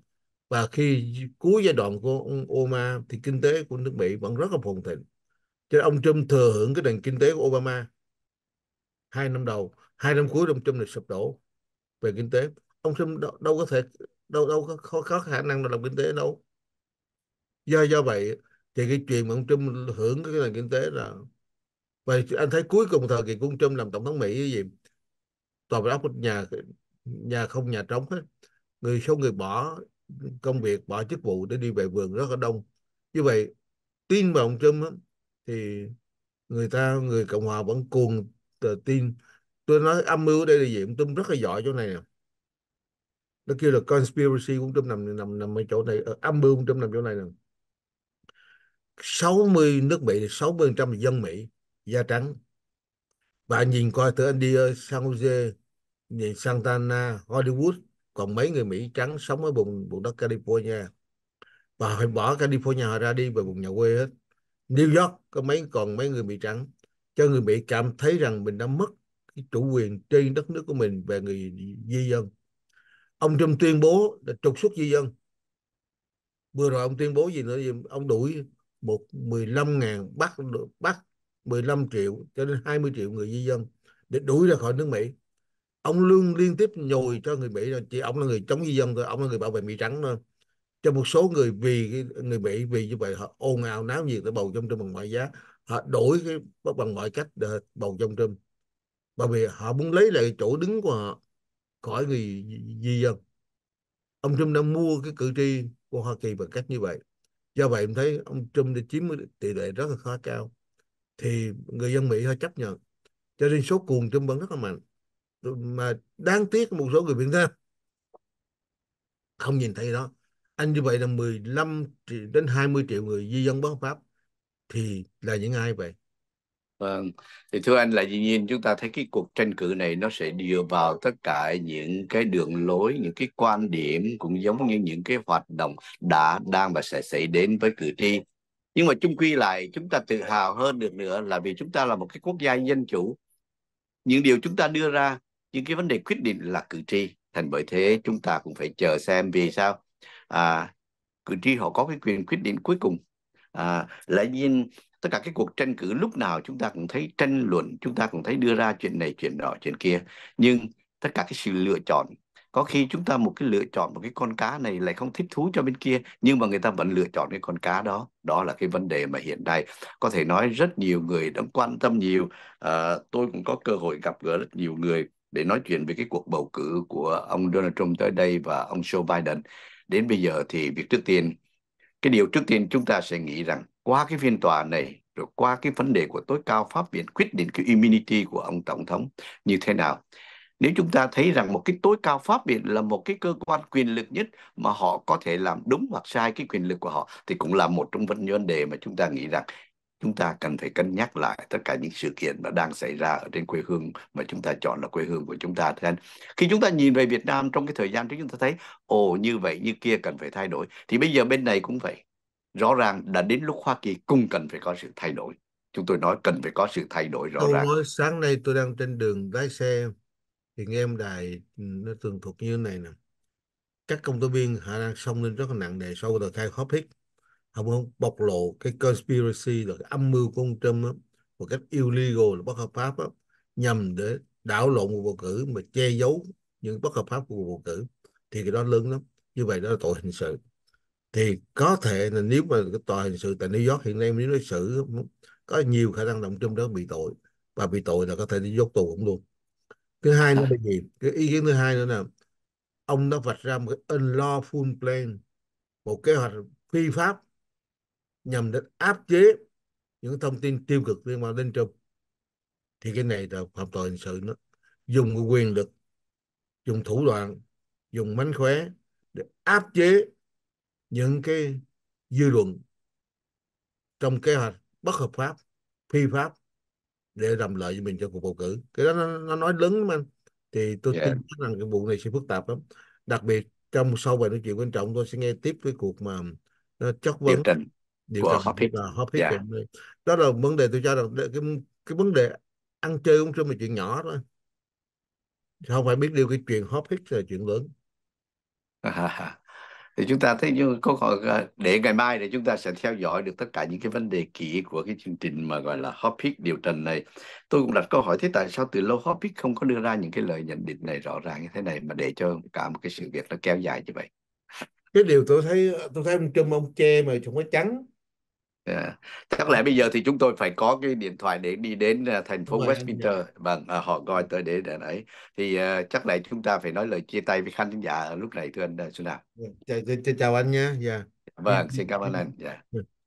và khi cuối giai đoạn của ông Obama thì kinh tế của nước Mỹ vẫn rất là phồn thịnh cho nên ông Trump thừa hưởng cái nền kinh tế của Obama hai năm đầu hai năm cuối ông Trump là sụp đổ về kinh tế ông Trump đâu, đâu có thể đâu đâu có, có, có khả năng làm kinh tế đâu do do vậy thì cái chuyện mà ông Trump hưởng cái nền kinh tế là và anh thấy cuối cùng thời kỳ quân Trump làm tổng thống Mỹ cái gì toàn óc nhà nhà không nhà trống hết người số người bỏ công việc bỏ chức vụ để đi về vườn rất là đông như vậy tin vào ông Trump ấy, thì người ta người cộng hòa vẫn cuồng tin tôi nói âm mưu đây là gì ông Trump rất là giỏi chỗ này nè nó kêu là conspiracy ông Trump nằm nằm nằm ở chỗ này ờ, âm mưu ông Trump nằm chỗ này nè 60 nước Mỹ 60% dân Mỹ da trắng bà nhìn coi thử anh đi ở ờ, San Jose nhìn Santana Hollywood còn mấy người Mỹ trắng sống ở vùng vùng đất California bà phải bỏ California họ ra đi về vùng nhà quê hết New York có mấy còn mấy người Mỹ trắng cho người Mỹ cảm thấy rằng mình đã mất cái chủ quyền trên đất nước của mình về người di dân ông Trump tuyên bố là trục xuất di dân vừa rồi ông tuyên bố gì nữa gì ông đuổi một 15.000 bắt bắt 15 triệu cho đến 20 triệu người di dân để đuổi ra khỏi nước Mỹ ông lương liên tiếp nhồi cho người Mỹ rồi chỉ ông là người chống di dân thôi ông là người bảo vệ Mỹ trắng thôi cho một số người vì người Mỹ vì như vậy họ ồn ào náo nhiệt để bầu trong Trump bằng mọi giá họ đổi cái bằng mọi cách để bầu trong Trump bởi vì họ muốn lấy lại chỗ đứng của họ khỏi người di dân ông Trump đã mua cái cử tri của Hoa Kỳ bằng cách như vậy do vậy em thấy ông Trump đã chiếm tỷ lệ rất là khá cao thì người dân Mỹ họ chấp nhận cho nên số cuồng trung vẫn rất là mạnh mà đáng tiếc một số người Việt Nam không nhìn thấy đó anh như vậy là 15 triệu đến 20 triệu người di dân bất pháp thì là những ai vậy Vâng, thì thưa anh là dĩ nhiên chúng ta thấy cái cuộc tranh cử này nó sẽ dựa vào tất cả những cái đường lối, những cái quan điểm cũng giống như những cái hoạt động đã, đang và sẽ xảy đến với cử tri nhưng mà chung quy lại chúng ta tự hào hơn được nữa là vì chúng ta là một cái quốc gia dân chủ những điều chúng ta đưa ra những cái vấn đề quyết định là cử tri thành bởi thế chúng ta cũng phải chờ xem vì sao à, cử tri họ có cái quyền quyết định cuối cùng à, lẽ nhiên tất cả cái cuộc tranh cử lúc nào chúng ta cũng thấy tranh luận chúng ta cũng thấy đưa ra chuyện này chuyện đó chuyện kia nhưng tất cả cái sự lựa chọn có khi chúng ta một cái lựa chọn một cái con cá này lại không thích thú cho bên kia nhưng mà người ta vẫn lựa chọn cái con cá đó đó là cái vấn đề mà hiện nay có thể nói rất nhiều người đang quan tâm nhiều à, tôi cũng có cơ hội gặp gỡ rất nhiều người để nói chuyện về cái cuộc bầu cử của ông Donald Trump tới đây và ông Joe Biden đến bây giờ thì việc trước tiên cái điều trước tiên chúng ta sẽ nghĩ rằng qua cái phiên tòa này rồi qua cái vấn đề của tối cao pháp viện quyết định cái immunity của ông tổng thống như thế nào nếu chúng ta thấy rằng một cái tối cao pháp viện là một cái cơ quan quyền lực nhất mà họ có thể làm đúng hoặc sai cái quyền lực của họ thì cũng là một trong những vấn đề mà chúng ta nghĩ rằng chúng ta cần phải cân nhắc lại tất cả những sự kiện mà đang xảy ra ở trên quê hương mà chúng ta chọn là quê hương của chúng ta. Khi chúng ta nhìn về Việt Nam trong cái thời gian trước chúng ta thấy ồ như vậy như kia cần phải thay đổi. Thì bây giờ bên này cũng vậy. Rõ ràng đã đến lúc Hoa Kỳ cũng cần phải có sự thay đổi. Chúng tôi nói cần phải có sự thay đổi rõ tôi ràng. sáng nay tôi đang trên đường lái xe thì nghe em đài ừ, nó tường thuật như thế này nè các công tố viên họ đang xông lên rất là nặng nề sau tờ khai khó hít họ muốn bộc lộ cái conspiracy là cái âm mưu của ông Trump đó, một cách illegal là bất hợp pháp đó, nhằm để đảo lộn cuộc bầu cử mà che giấu những bất hợp pháp của cuộc bầu cử thì cái đó lớn lắm như vậy đó là tội hình sự thì có thể là nếu mà cái tòa hình sự tại New York hiện nay nếu nó xử có nhiều khả năng động Trump đó bị tội và bị tội là có thể đi dốt tù cũng luôn thứ hai nữa à. là gì cái ý kiến thứ hai nữa là ông đã vạch ra một cái unlawful plan một kế hoạch phi pháp nhằm để áp chế những thông tin tiêu cực liên quan đến trump thì cái này là phạm tội hình sự nó dùng cái quyền lực dùng thủ đoạn dùng mánh khóe để áp chế những cái dư luận trong kế hoạch bất hợp pháp phi pháp để làm lợi cho mình cho cuộc bầu cử cái đó nó, nó nói lớn lắm anh thì tôi yeah. Dạ. tin rằng cái vụ này sẽ phức tạp lắm đặc biệt trong sau bài nói chuyện quan trọng tôi sẽ nghe tiếp cái cuộc mà nó chất vấn điều trần điều của Hobbit. Và Hobbit dạ. yeah. đó là vấn đề tôi cho rằng cái cái vấn đề ăn chơi uống chơi là chuyện nhỏ thôi không phải biết điều cái chuyện hết là chuyện lớn à thì chúng ta thấy như câu hỏi để ngày mai để chúng ta sẽ theo dõi được tất cả những cái vấn đề kỹ của cái chương trình mà gọi là Hobbit điều trần này tôi cũng đặt câu hỏi thế tại sao từ lâu Hobbit không có đưa ra những cái lời nhận định này rõ ràng như thế này mà để cho cả một cái sự việc nó kéo dài như vậy cái điều tôi thấy tôi thấy ông Trump ông che mà không có trắng Yeah. Dạ. Chắc lẽ bây giờ thì chúng tôi phải có cái điện thoại để đi đến uh, thành phố Westminster và vâng, uh, họ gọi tới để để ấy thì uh, chắc lẽ chúng ta phải nói lời chia tay với khán giả lúc này thưa anh uh, Xuân Đào. Chào, dạ, dạ, chào anh nhé Yeah. Vâng, xin cảm ơn anh. Yeah.